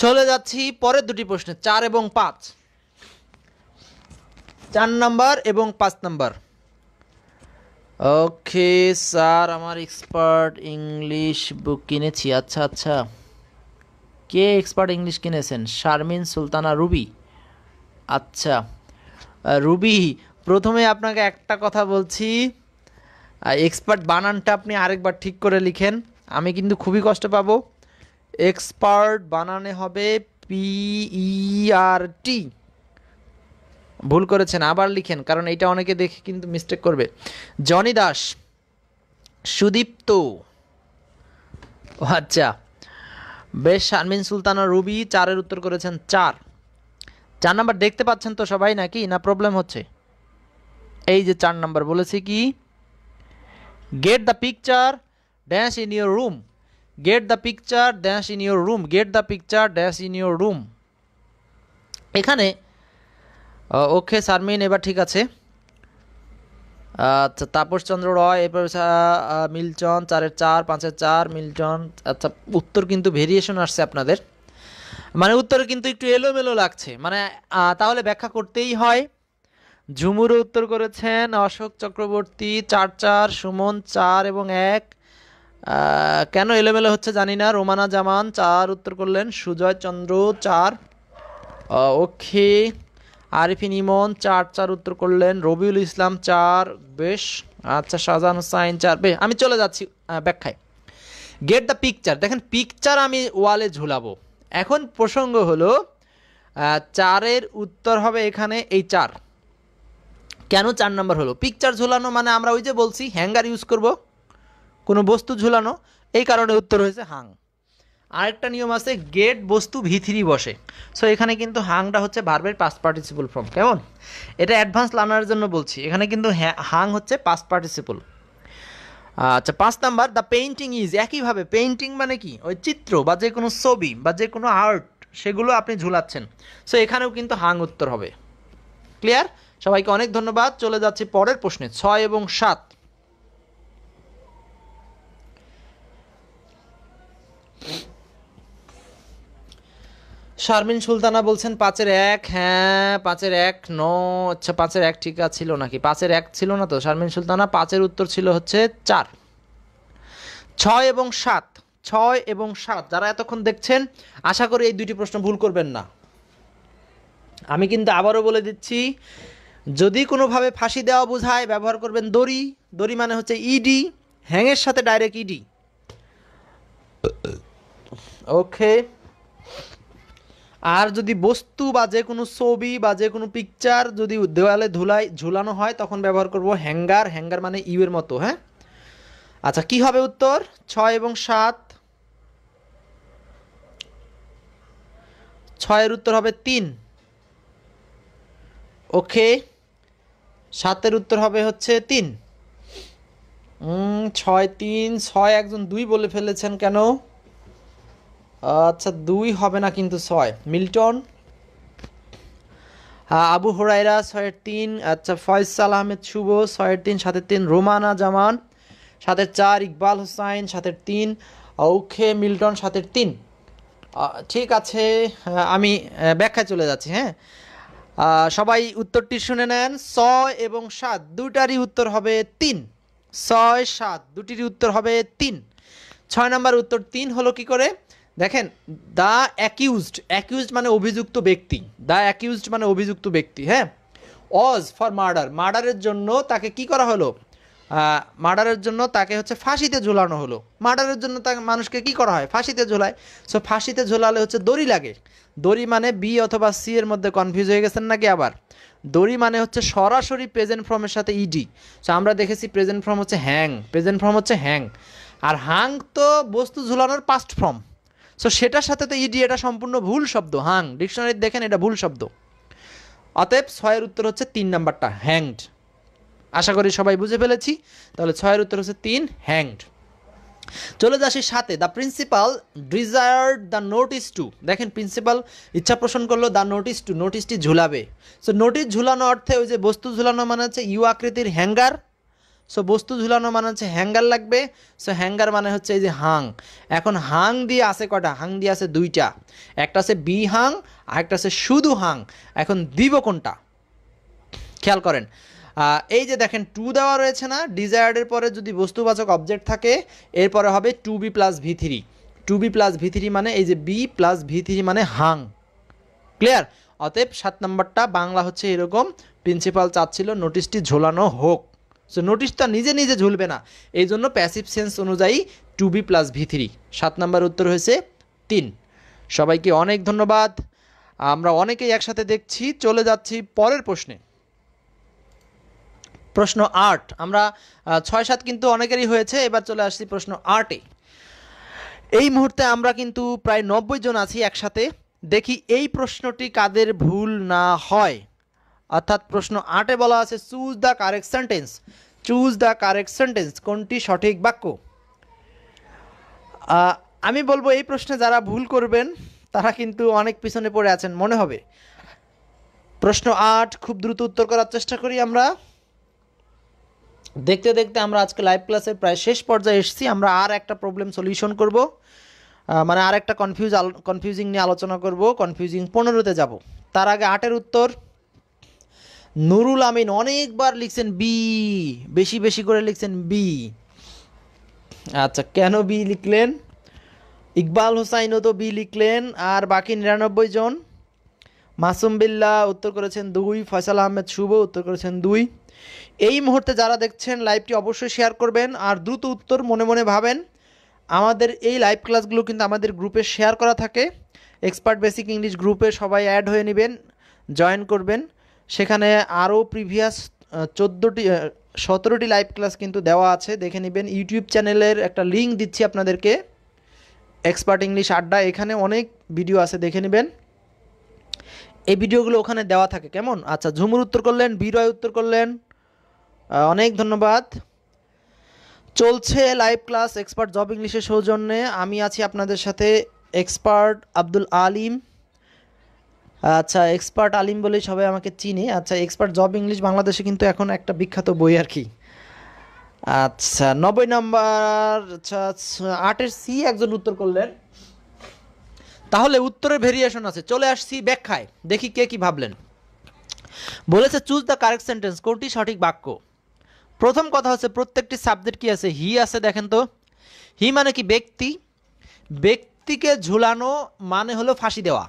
চলে যাচ্ছি পরের দুটি প্রশ্নে চার এবং পাঁচ চার নাম্বার এবং পাঁচ নাম্বার ওকে স্যার আমার এক্সপার্ট ইংলিশ বুক কিনেছি আচ্ছা আচ্ছা কে এক্সপার্ট ইংলিশ কিনেছেন শারমিন সুলতানা রুবি আচ্ছা রুবি প্রথমে আপনাকে একটা কথা বলছি এক্সপার্ট বানানটা আপনি আরেকবার ঠিক করে লিখেন আমি কিন্তু খুবই কষ্ট পাবো এক্সপার্ট বানানে হবে টি ভুল করেছেন আবার লিখেন কারণ এটা অনেকে দেখে কিন্তু মিস্টেক করবে জনি দাস সুদীপ্ত আচ্ছা বেশ শারমিন সুলতানা রুবি চারের উত্তর করেছেন চার চার নাম্বার দেখতে পাচ্ছেন তো সবাই নাকি না প্রবলেম হচ্ছে এই যে চার নাম্বার বলেছি কি get the picture dash in your room get the picture dash in your room get the picture dash in your room এখানে ওকে সারমিন এবার ঠিক আছে আচ্ছা তাপস চন্দ্র রয় এরপর মিলটন চারের চার পাঁচের চার মিল্টন আচ্ছা উত্তর কিন্তু ভেরিয়েশন আসছে আপনাদের মানে উত্তরে কিন্তু একটু এলোমেলো লাগছে মানে তাহলে ব্যাখ্যা করতেই হয় ঝুমুরও উত্তর করেছেন অশোক চক্রবর্তী চার চার সুমন চার এবং এক কেন এলোমেলো হচ্ছে জানি না রোমানা জামান চার উত্তর করলেন সুজয় চন্দ্র চার ওকে আরিফিন ইমন চার চার উত্তর করলেন রবিউল ইসলাম চার বেশ আচ্ছা শাহজাহান হুসাইন চার বেশ আমি চলে যাচ্ছি ব্যাখ্যায় গেট দ্য পিকচার দেখেন পিকচার আমি ওয়ালে ঝুলাবো এখন প্রসঙ্গ হলো চারের উত্তর হবে এখানে এই চার কেন চার নম্বর হলো পিকচার ঝুলানো মানে আমরা ওই যে বলছি হ্যাঙ্গার ইউজ করব কোনো বস্তু ঝুলানো এই কারণে উত্তর হয়েছে হাং আরেকটা নিয়ম আছে গেট বস্তু ভিথিরি বসে সো এখানে কিন্তু হাংটা হচ্ছে ভার্বের পাস্ট পার্টিসিপল ফর্ম কেমন এটা অ্যাডভান্স লার্নারের জন্য বলছি এখানে কিন্তু হাং হচ্ছে পাস্ট পার্টিসিপল আচ্ছা পাঁচ নাম্বার দ্য পেইন্টিং ইজ একইভাবে পেইন্টিং মানে কি ওই চিত্র বা যে কোনো ছবি বা যে কোনো আর্ট সেগুলো আপনি ঝুলাচ্ছেন সো এখানেও কিন্তু হাং উত্তর হবে ক্লিয়ার সবাইকে অনেক ধন্যবাদ চলে যাচ্ছি পরের প্রশ্নে ছয় এবং সাত you. শারমিন সুলতানা বলছেন পাঁচের এক হ্যাঁ পাঁচের এক ন আচ্ছা পাঁচের এক ঠিক ছিল নাকি পাঁচের এক ছিল না তো শারমিন সুলতানা পাঁচের উত্তর ছিল হচ্ছে চার ছয় এবং সাত ছয় এবং সাত যারা এতক্ষণ দেখছেন আশা করি এই দুটি প্রশ্ন ভুল করবেন না আমি কিন্তু আবারও বলে দিচ্ছি যদি কোনোভাবে ফাঁসি দেওয়া বোঝায় ব্যবহার করবেন দড়ি দড়ি মানে হচ্ছে ইডি e হ্যাংয়ের সাথে ডাইরেক্ট ইডি ওকে আর যদি বস্তু বা যে কোনো ছবি বা যে কোনো পিকচার যদি দেওয়ালে ধুলাই ঝুলানো হয় তখন ব্যবহার করব হ্যাঙ্গার হ্যাঙ্গার মানে ইউয়ের মতো হ্যাঁ আচ্ছা কি হবে উত্তর ছয় এবং সাত ছয়ের উত্তর হবে তিন ওকে সাতের উত্তর হবে হচ্ছে তিন ছয় তিন ছয় একজন দুই বলে ফেলেছেন কেন আচ্ছা দুই হবে না কিন্তু ছয় মিল্টন হ্যাঁ, আবু হরাইরা ছয়ের তিন আচ্ছা ফয়সাল আহমেদ শুভ ছয়ের তিন সাতের তিন রোমানা জামান সাতের চার ইকবাল হোসাইন সাতের তিন ওখে মিল্টন সাতের তিন ঠিক আছে আমি ব্যাখ্যায় চলে যাচ্ছি হ্যাঁ সবাই উত্তরটি শুনে নেন ছয় এবং সাত দুটারই উত্তর হবে তিন ছয় সাত দুটির উত্তর হবে তিন ছয় নম্বর উত্তর তিন হলো কি করে দেখেন দ্য অ্যাকিউজড অ্যাকিউজড মানে অভিযুক্ত ব্যক্তি দ্য অ্যাকিউজড মানে অভিযুক্ত ব্যক্তি হ্যাঁ অজ ফর মার্ডার মার্ডারের জন্য তাকে কি করা হলো মার্ডারের জন্য তাকে হচ্ছে ফাঁসিতে ঝোলানো হলো মার্ডারের জন্য তাকে মানুষকে কি করা হয় ফাঁসিতে ঝোলায় সো ফাঁসিতে ঝোলালে হচ্ছে দড়ি লাগে দড়ি মানে বি অথবা সি এর মধ্যে কনফিউজ হয়ে গেছেন নাকি আবার দড়ি মানে হচ্ছে সরাসরি প্রেজেন্ট ফর্মের সাথে ইডি e সো আমরা দেখেছি প্রেজেন্ট ফর্ম হচ্ছে হ্যাং প্রেজেন্ট ফর্ম হচ্ছে হ্যাং আর হাং তো বস্তু ঝোলানোর পাস্ট ফর্ম সো সেটার সাথে তো ইডি e এটা সম্পূর্ণ ভুল শব্দ হাং ডিকশনারি দেখেন এটা ভুল শব্দ অতএব ছয়ের উত্তর হচ্ছে তিন নাম্বারটা হ্যাংড আশা করি সবাই বুঝে ফেলেছি তাহলে ছয়ের উত্তর হচ্ছে তিন হ্যাংড চলে যাসি সাথে the principal desired the notice to দেখেন প্রিন্সিপাল ইচ্ছা পোষণ করলো দ্য নোটিস টু নোটিসটি ঝুলাবে সো নোটিস ঝুলানো অর্থে ওই যে বস্তু ঝুলানো মানে হচ্ছে ইউ আকৃতির হ্যাঙ্গার সো বস্তু ঝুলানো মানে হচ্ছে হ্যাঙ্গার লাগবে সো হ্যাঙ্গার মানে হচ্ছে এই যে হাং এখন হাং দিয়ে আসে কটা হাং দিয়ে আছে দুইটা একটা আছে বি হাং আর একটা আছে শুধু হাং এখন দিব কোনটা খেয়াল করেন এই যে দেখেন টু দেওয়া রয়েছে না ডিজায়ার্ডের পরে যদি বস্তুবাচক অবজেক্ট থাকে এরপরে হবে to be plus V three to be plus V three মানে এই যে বি প্লাস ভি থ্রি মানে হাং ক্লিয়ার অতএব সাত নম্বরটা বাংলা হচ্ছে এরকম প্রিন্সিপাল চাচ্ছিল নোটিশটি ঝোলানো হোক সো নোটিশটা নিজে নিজে ঝুলবে না এই জন্য প্যাসিভ সেন্স অনুযায়ী to be plus V three সাত নাম্বার উত্তর হয়েছে তিন সবাইকে অনেক ধন্যবাদ আমরা অনেকেই একসাথে দেখছি চলে যাচ্ছি পরের প্রশ্নে প্রশ্ন আট আমরা ছয় সাত কিন্তু অনেকেরই হয়েছে এবার চলে আসছি প্রশ্ন আটে এই মুহূর্তে আমরা কিন্তু প্রায় নব্বই জন আছি একসাথে দেখি এই প্রশ্নটি কাদের ভুল না হয় অর্থাৎ প্রশ্ন আটে বলা আছে choose the correct sentence choose the correct sentence কোনটি সঠিক বাক্য আমি বলবো এই প্রশ্নে যারা ভুল করবেন তারা কিন্তু অনেক পিছনে পড়ে আছেন মনে হবে প্রশ্ন আট খুব দ্রুত উত্তর করার চেষ্টা করি আমরা দেখতে দেখতে আমরা আজকে লাইভ ক্লাসের প্রায় শেষ পর্যায়ে এসেছি আমরা আর একটা প্রবলেম সলিউশন করব মানে আর একটা কনফিউজ কনফিউজিং নিয়ে আলোচনা করব কনফিউজিং পনেরোতে যাব তার আগে আটের উত্তর নুরুল আমিন অনেকবার লিখছেন বি বেশি বেশি করে লিখছেন বি আচ্ছা কেন বি লিখলেন ইকবাল হুসাইনও তো বি লিখলেন আর বাকি নিরানব্বই জন মাসুম বিল্লা উত্তর করেছেন দুই ফয়সাল আহমেদ শুভ উত্তর করেছেন দুই এই মুহূর্তে যারা দেখছেন লাইভটি অবশ্যই শেয়ার করবেন আর দ্রুত উত্তর মনে মনে ভাবেন আমাদের এই লাইভ ক্লাসগুলো কিন্তু আমাদের গ্রুপে শেয়ার করা থাকে এক্সপার্ট বেসিক ইংলিশ গ্রুপে সবাই অ্যাড হয়ে নেবেন জয়েন করবেন সেখানে আরও প্রিভিয়াস চোদ্দোটি সতেরোটি লাইভ ক্লাস কিন্তু দেওয়া আছে দেখে নেবেন ইউটিউব চ্যানেলের একটা লিঙ্ক দিচ্ছি আপনাদেরকে এক্সপার্ট ইংলিশ আড্ডা এখানে অনেক ভিডিও আছে দেখে নেবেন এই ভিডিওগুলো ওখানে দেওয়া থাকে কেমন আচ্ছা ঝুমুর উত্তর করলেন বিরয় উত্তর করলেন অনেক ধন্যবাদ চলছে লাইভ ক্লাস এক্সপার্ট জব ইংলিশের সৌজন্যে আমি আছি আপনাদের সাথে এক্সপার্ট আব্দুল আলিম আচ্ছা এক্সপার্ট আলিম বলেই সবাই আমাকে চিনে আচ্ছা এক্সপার্ট জব ইংলিশ বাংলাদেশে কিন্তু এখন একটা বিখ্যাত বই আর কি আচ্ছা নব্বই নাম্বার আচ্ছা আটের সি একজন উত্তর করলেন তাহলে উত্তরের ভেরিয়েশন আছে চলে আসছি ব্যাখ্যায় দেখি কে কি ভাবলেন বলেছে চুজ দ্য কারেক্ট সেন্টেন্স কোনটি সঠিক বাক্য প্রথম কথা হচ্ছে প্রত্যেকটি সাবজেক্ট কি আছে হি আছে দেখেন তো হি মানে কি ব্যক্তি ব্যক্তিকে ঝুলানো মানে হলো ফাঁসি দেওয়া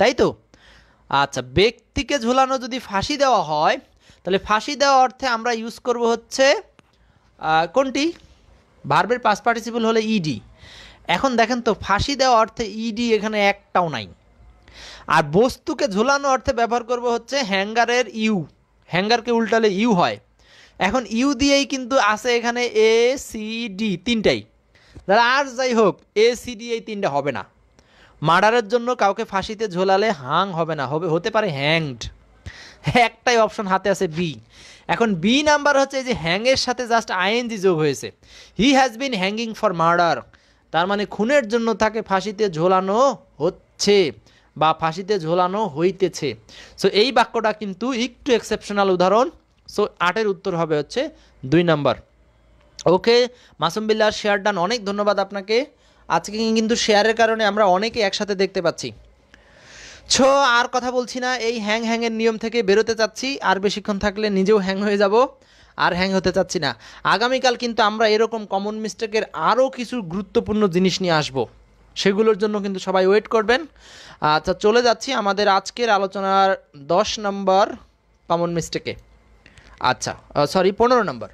তাই তো আচ্ছা ব্যক্তিকে ঝুলানো যদি ফাঁসি দেওয়া হয় তাহলে ফাঁসি দেওয়া অর্থে আমরা ইউজ করব হচ্ছে কোনটি ভার্বের পাস পার্টিসিপল হলে ইডি এখন দেখেন তো ফাঁসি দেওয়া অর্থে ইডি এখানে একটাও নাই আর বস্তুকে ঝুলানো অর্থে ব্যবহার করব হচ্ছে হ্যাঙ্গারের ইউ হ্যাঙ্গারকে উল্টালে ইউ হয় এখন ইউ দিয়েই কিন্তু আছে এখানে এ সি ডি তিনটাই তাহলে আর যাই হোক এ সি ডি এই তিনটা হবে না মার্ডারের জন্য কাউকে ফাঁসিতে ঝোলালে হাং হবে না হবে হতে পারে হ্যাংড একটাই অপশন হাতে আছে বি এখন বি নাম্বার হচ্ছে যে হ্যাংয়ের সাথে জাস্ট আইএনজি যোগ হয়েছে he has been hanging for murder তার মানে খুনের জন্য তাকে ফাঁসিতে ঝোলানো হচ্ছে বা ফাঁসিতে ঝোলানো হইতেছে সো এই বাক্যটা কিন্তু একটু এক্সেপশনাল উদাহরণ সো আটের উত্তর হবে হচ্ছে দুই number okay Masum Billah share done অনেক ধন্যবাদ আপনাকে আজকে কিন্তু শেয়ারের কারণে আমরা অনেকে একসাথে দেখতে পাচ্ছি ছো আর কথা বলছি না এই হ্যাং হ্যাংয়ের নিয়ম থেকে বেরোতে চাচ্ছি আর বেশিক্ষণ থাকলে নিজেও হ্যাং হয়ে যাব আর হ্যাং হতে চাচ্ছি না আগামীকাল কিন্তু আমরা এরকম কমন মিস্টেকের আরও কিছু গুরুত্বপূর্ণ জিনিস নিয়ে আসব সেগুলোর জন্য কিন্তু সবাই ওয়েট করবেন আচ্ছা চলে যাচ্ছি আমাদের আজকের আলোচনার দশ নম্বর কমন মিস্টেকে আচ্ছা সরি পনেরো নম্বর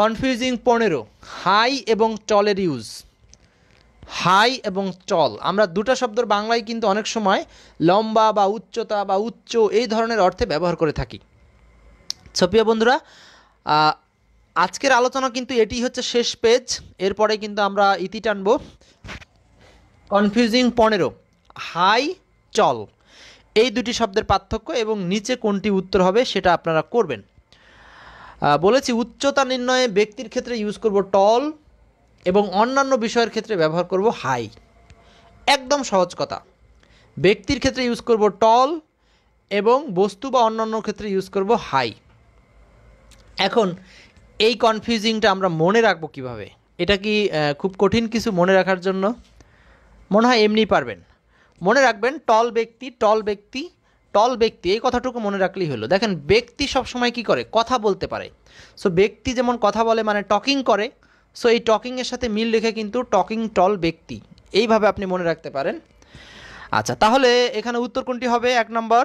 কনফিউজিং পনেরো হাই এবং টলের ইউজ হাই এবং চল আমরা দুটা শব্দর বাংলায় কিন্তু অনেক সময় লম্বা বা উচ্চতা বা উচ্চ এই ধরনের অর্থে ব্যবহার করে থাকি ছপিয়া বন্ধুরা আজকের আলোচনা কিন্তু এটি হচ্ছে শেষ পেজ এরপরে কিন্তু আমরা ইতি টানব কনফিউজিং পনেরো হাই চল এই দুটি শব্দের পার্থক্য এবং নিচে কোনটি উত্তর হবে সেটা আপনারা করবেন বলেছি উচ্চতা নির্ণয়ে ব্যক্তির ক্ষেত্রে ইউজ করব টল এবং অন্যান্য বিষয়ের ক্ষেত্রে ব্যবহার করব হাই একদম সহজ কথা ব্যক্তির ক্ষেত্রে ইউজ করব টল এবং বস্তু বা অন্যান্য ক্ষেত্রে ইউজ করব হাই এখন এই কনফিউজিংটা আমরা মনে রাখবো কিভাবে এটা কি খুব কঠিন কিছু মনে রাখার জন্য মনে হয় এমনি পারবেন মনে রাখবেন টল ব্যক্তি টল ব্যক্তি টল ব্যক্তি এই কথাটুকু মনে রাখলেই হলো দেখেন ব্যক্তি সবসময় কি করে কথা বলতে পারে সো ব্যক্তি যেমন কথা বলে মানে টকিং করে সো এই টকিংয়ের সাথে মিল রেখে কিন্তু টকিং টল ব্যক্তি এইভাবে আপনি মনে রাখতে পারেন আচ্ছা তাহলে এখানে উত্তর কোনটি হবে এক নম্বর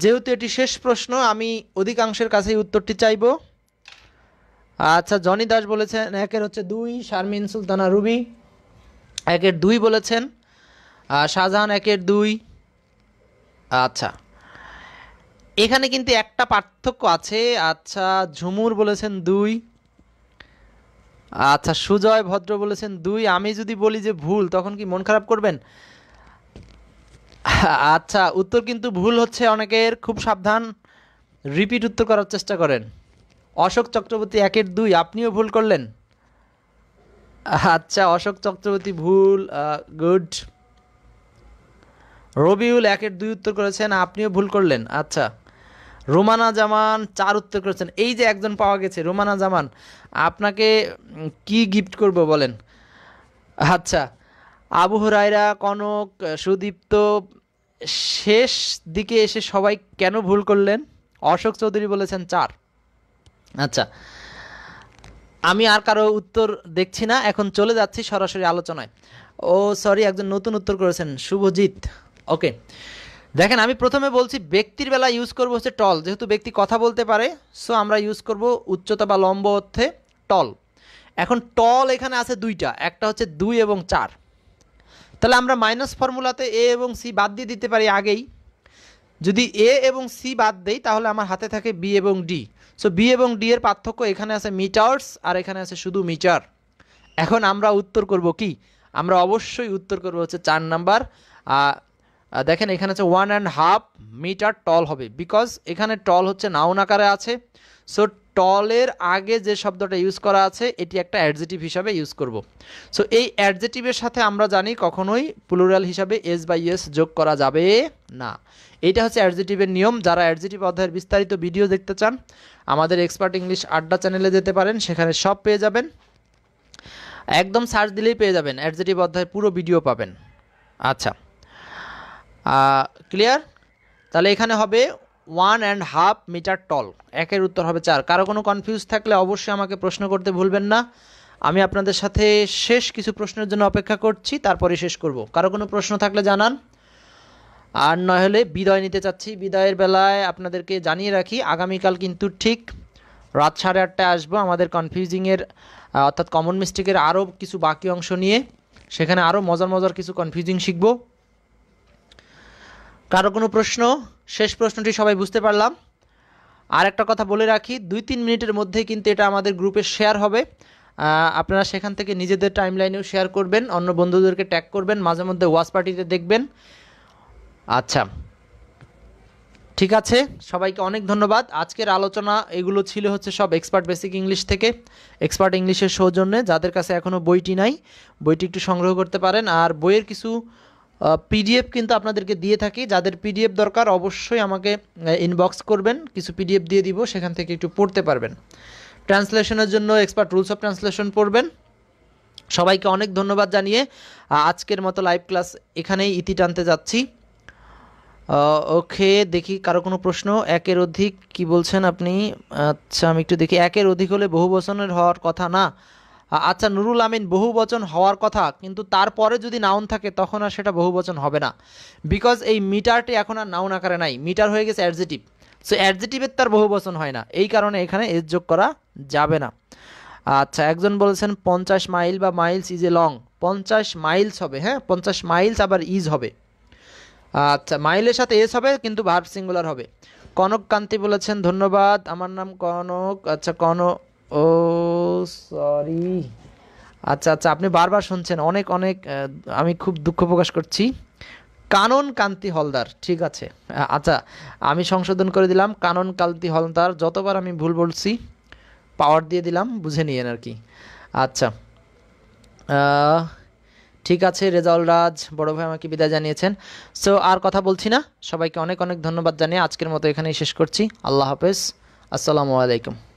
যেহেতু এটি শেষ প্রশ্ন আমি অধিকাংশের কাছেই উত্তরটি চাইব আচ্ছা জনি দাস বলেছেন একের হচ্ছে দুই শারমিন সুলতানা রুবি একের দুই বলেছেন শাহজাহান একের দুই আচ্ছা এখানে কিন্তু একটা পার্থক্য আছে আচ্ছা ঝুমুর বলেছেন দুই আচ্ছা সুজয় ভদ্র বলেছেন দুই আমি যদি বলি যে ভুল তখন কি মন খারাপ করবেন আচ্ছা উত্তর কিন্তু ভুল হচ্ছে অনেকের খুব সাবধান রিপিট উত্তর করার চেষ্টা করেন অশোক চক্রবর্তী একের দুই আপনিও ভুল করলেন আচ্ছা অশোক চক্রবর্তী ভুল গুড রবিউল একের দুই উত্তর করেছেন আপনিও ভুল করলেন আচ্ছা রোমানা জামান চার উত্তর করেছেন এই যে একজন পাওয়া গেছে রোমানা জামান আপনাকে কি গিফট করব বলেন আচ্ছা আবু রায়রা কনক সুদীপ্ত শেষ দিকে এসে সবাই কেন ভুল করলেন অশোক চৌধুরী বলেছেন চার আচ্ছা আমি আর কারো উত্তর দেখছি না এখন চলে যাচ্ছি সরাসরি আলোচনায় ও সরি একজন নতুন উত্তর করেছেন শুভজিৎ ওকে দেখেন আমি প্রথমে বলছি ব্যক্তির বেলা ইউজ করব হচ্ছে টল যেহেতু ব্যক্তি কথা বলতে পারে সো আমরা ইউজ করব উচ্চতা বা লম্ব অর্থে টল এখন টল এখানে আছে দুইটা একটা হচ্ছে দুই এবং চার তাহলে আমরা মাইনাস ফর্মুলাতে এ এবং সি বাদ দিয়ে দিতে পারি আগেই যদি এ এবং সি বাদ দেই তাহলে আমার হাতে থাকে বি এবং ডি সো বি এবং ডি এর পার্থক্য এখানে আছে মিটার্স আর এখানে আছে শুধু মিটার এখন আমরা উত্তর করব কি আমরা অবশ্যই উত্তর করব হচ্ছে চার নাম্বার দেখেন এখানে হচ্ছে one and half meter tall হবে বিকজ এখানে টল হচ্ছে নাউন আকারে আছে সো টলের আগে যে শব্দটা ইউজ করা আছে এটি একটা অ্যাডজেটিভ হিসাবে ইউজ করব সো এই অ্যাডজেটিভের সাথে আমরা জানি কখনোই প্লুরাল হিসাবে এস বাই এস যোগ করা যাবে না এটা হচ্ছে অ্যাডজেটিভের নিয়ম যারা অ্যাডজেটিভ অধ্যায়ের বিস্তারিত ভিডিও দেখতে চান আমাদের এক্সপার্ট ইংলিশ আড্ডা চ্যানেলে যেতে পারেন সেখানে সব পেয়ে যাবেন একদম সার্চ দিলেই পেয়ে যাবেন অ্যাডজেটিভ অধ্যায়ের পুরো ভিডিও পাবেন আচ্ছা ক্লিয়ার তাহলে এখানে হবে one and half meter tall একের উত্তর হবে চার কারো কোনো কনফিউজ থাকলে অবশ্যই আমাকে প্রশ্ন করতে ভুলবেন না আমি আপনাদের সাথে শেষ কিছু প্রশ্নের জন্য অপেক্ষা করছি তারপরে শেষ করব কারো কোনো প্রশ্ন থাকলে জানান আর নহলে হলে বিদায় নিতে চাচ্ছি বিদায়ের বেলায় আপনাদেরকে জানিয়ে রাখি আগামীকাল কিন্তু ঠিক রাত সাড়ে আটটায় আসবো আমাদের কনফিউজিংয়ের অর্থাৎ কমন মিস্টেকের আরও কিছু বাকি অংশ নিয়ে সেখানে আরও মজার মজার কিছু কনফিউজিং শিখবো কারো কোনো প্রশ্ন শেষ প্রশ্নটি সবাই বুঝতে পারলাম আর একটা কথা বলে রাখি দুই তিন মিনিটের মধ্যেই কিন্তু এটা আমাদের গ্রুপে শেয়ার হবে আপনারা সেখান থেকে নিজেদের টাইম লাইনেও শেয়ার করবেন অন্য বন্ধুদেরকে ট্যাগ করবেন মাঝে মধ্যে ওয়াশ পার্টিতে দেখবেন আচ্ছা ঠিক আছে সবাইকে অনেক ধন্যবাদ আজকের আলোচনা এগুলো ছিল হচ্ছে সব এক্সপার্ট বেসিক ইংলিশ থেকে এক্সপার্ট ইংলিশের সৌজন্যে যাদের কাছে এখনও বইটি নাই বইটি একটু সংগ্রহ করতে পারেন আর বইয়ের কিছু পিডিএফ কিন্তু আপনাদেরকে দিয়ে থাকি যাদের পিডিএফ দরকার অবশ্যই আমাকে ইনবক্স করবেন কিছু পিডিএফ দিয়ে দিব সেখান থেকে একটু পড়তে পারবেন ট্রান্সলেশনের জন্য এক্সপার্ট রুলস অফ ট্রান্সলেশন পড়বেন সবাইকে অনেক ধন্যবাদ জানিয়ে আজকের মতো লাইভ ক্লাস এখানেই ইতি টানতে যাচ্ছি ওকে দেখি কারো কোনো প্রশ্ন একের অধিক কি বলছেন আপনি আচ্ছা আমি একটু দেখি একের অধিক হলে বহু বছরের হওয়ার কথা না আচ্ছা নুরুল আমিন বহু বচন হওয়ার কথা কিন্তু তারপরে যদি নাউন থাকে তখন আর সেটা বহু বচন হবে না বিকজ এই মিটারটি এখন আর নাউন আকারে নাই মিটার হয়ে গেছে অ্যাডজেটিভ সো অ্যাডজেটিভের তার বহু বচন হয় না এই কারণে এখানে এস যোগ করা যাবে না আচ্ছা একজন বলেছেন পঞ্চাশ মাইল বা মাইলস ইজ এ লং পঞ্চাশ মাইলস হবে হ্যাঁ পঞ্চাশ মাইলস আবার ইজ হবে আচ্ছা মাইলের সাথে এস হবে কিন্তু ভার্ব সিঙ্গুলার হবে কনক কান্তি বলেছেন ধন্যবাদ আমার নাম কনক আচ্ছা কনক ও সরি আচ্ছা আচ্ছা আপনি বারবার শুনছেন অনেক অনেক আমি খুব দুঃখ প্রকাশ করছি কানন কান্তি হলদার ঠিক আছে আচ্ছা আমি সংশোধন করে দিলাম কানন কান্তি হলদার যতবার আমি ভুল বলছি পাওয়ার দিয়ে দিলাম বুঝে নিয়েন আর কি আচ্ছা ঠিক আছে রেজাউল রাজ বড় ভাই আমাকে বিদায় জানিয়েছেন সো আর কথা বলছি না সবাইকে অনেক অনেক ধন্যবাদ জানিয়ে আজকের মতো এখানেই শেষ করছি আল্লাহ হাফেজ আসসালামু আলাইকুম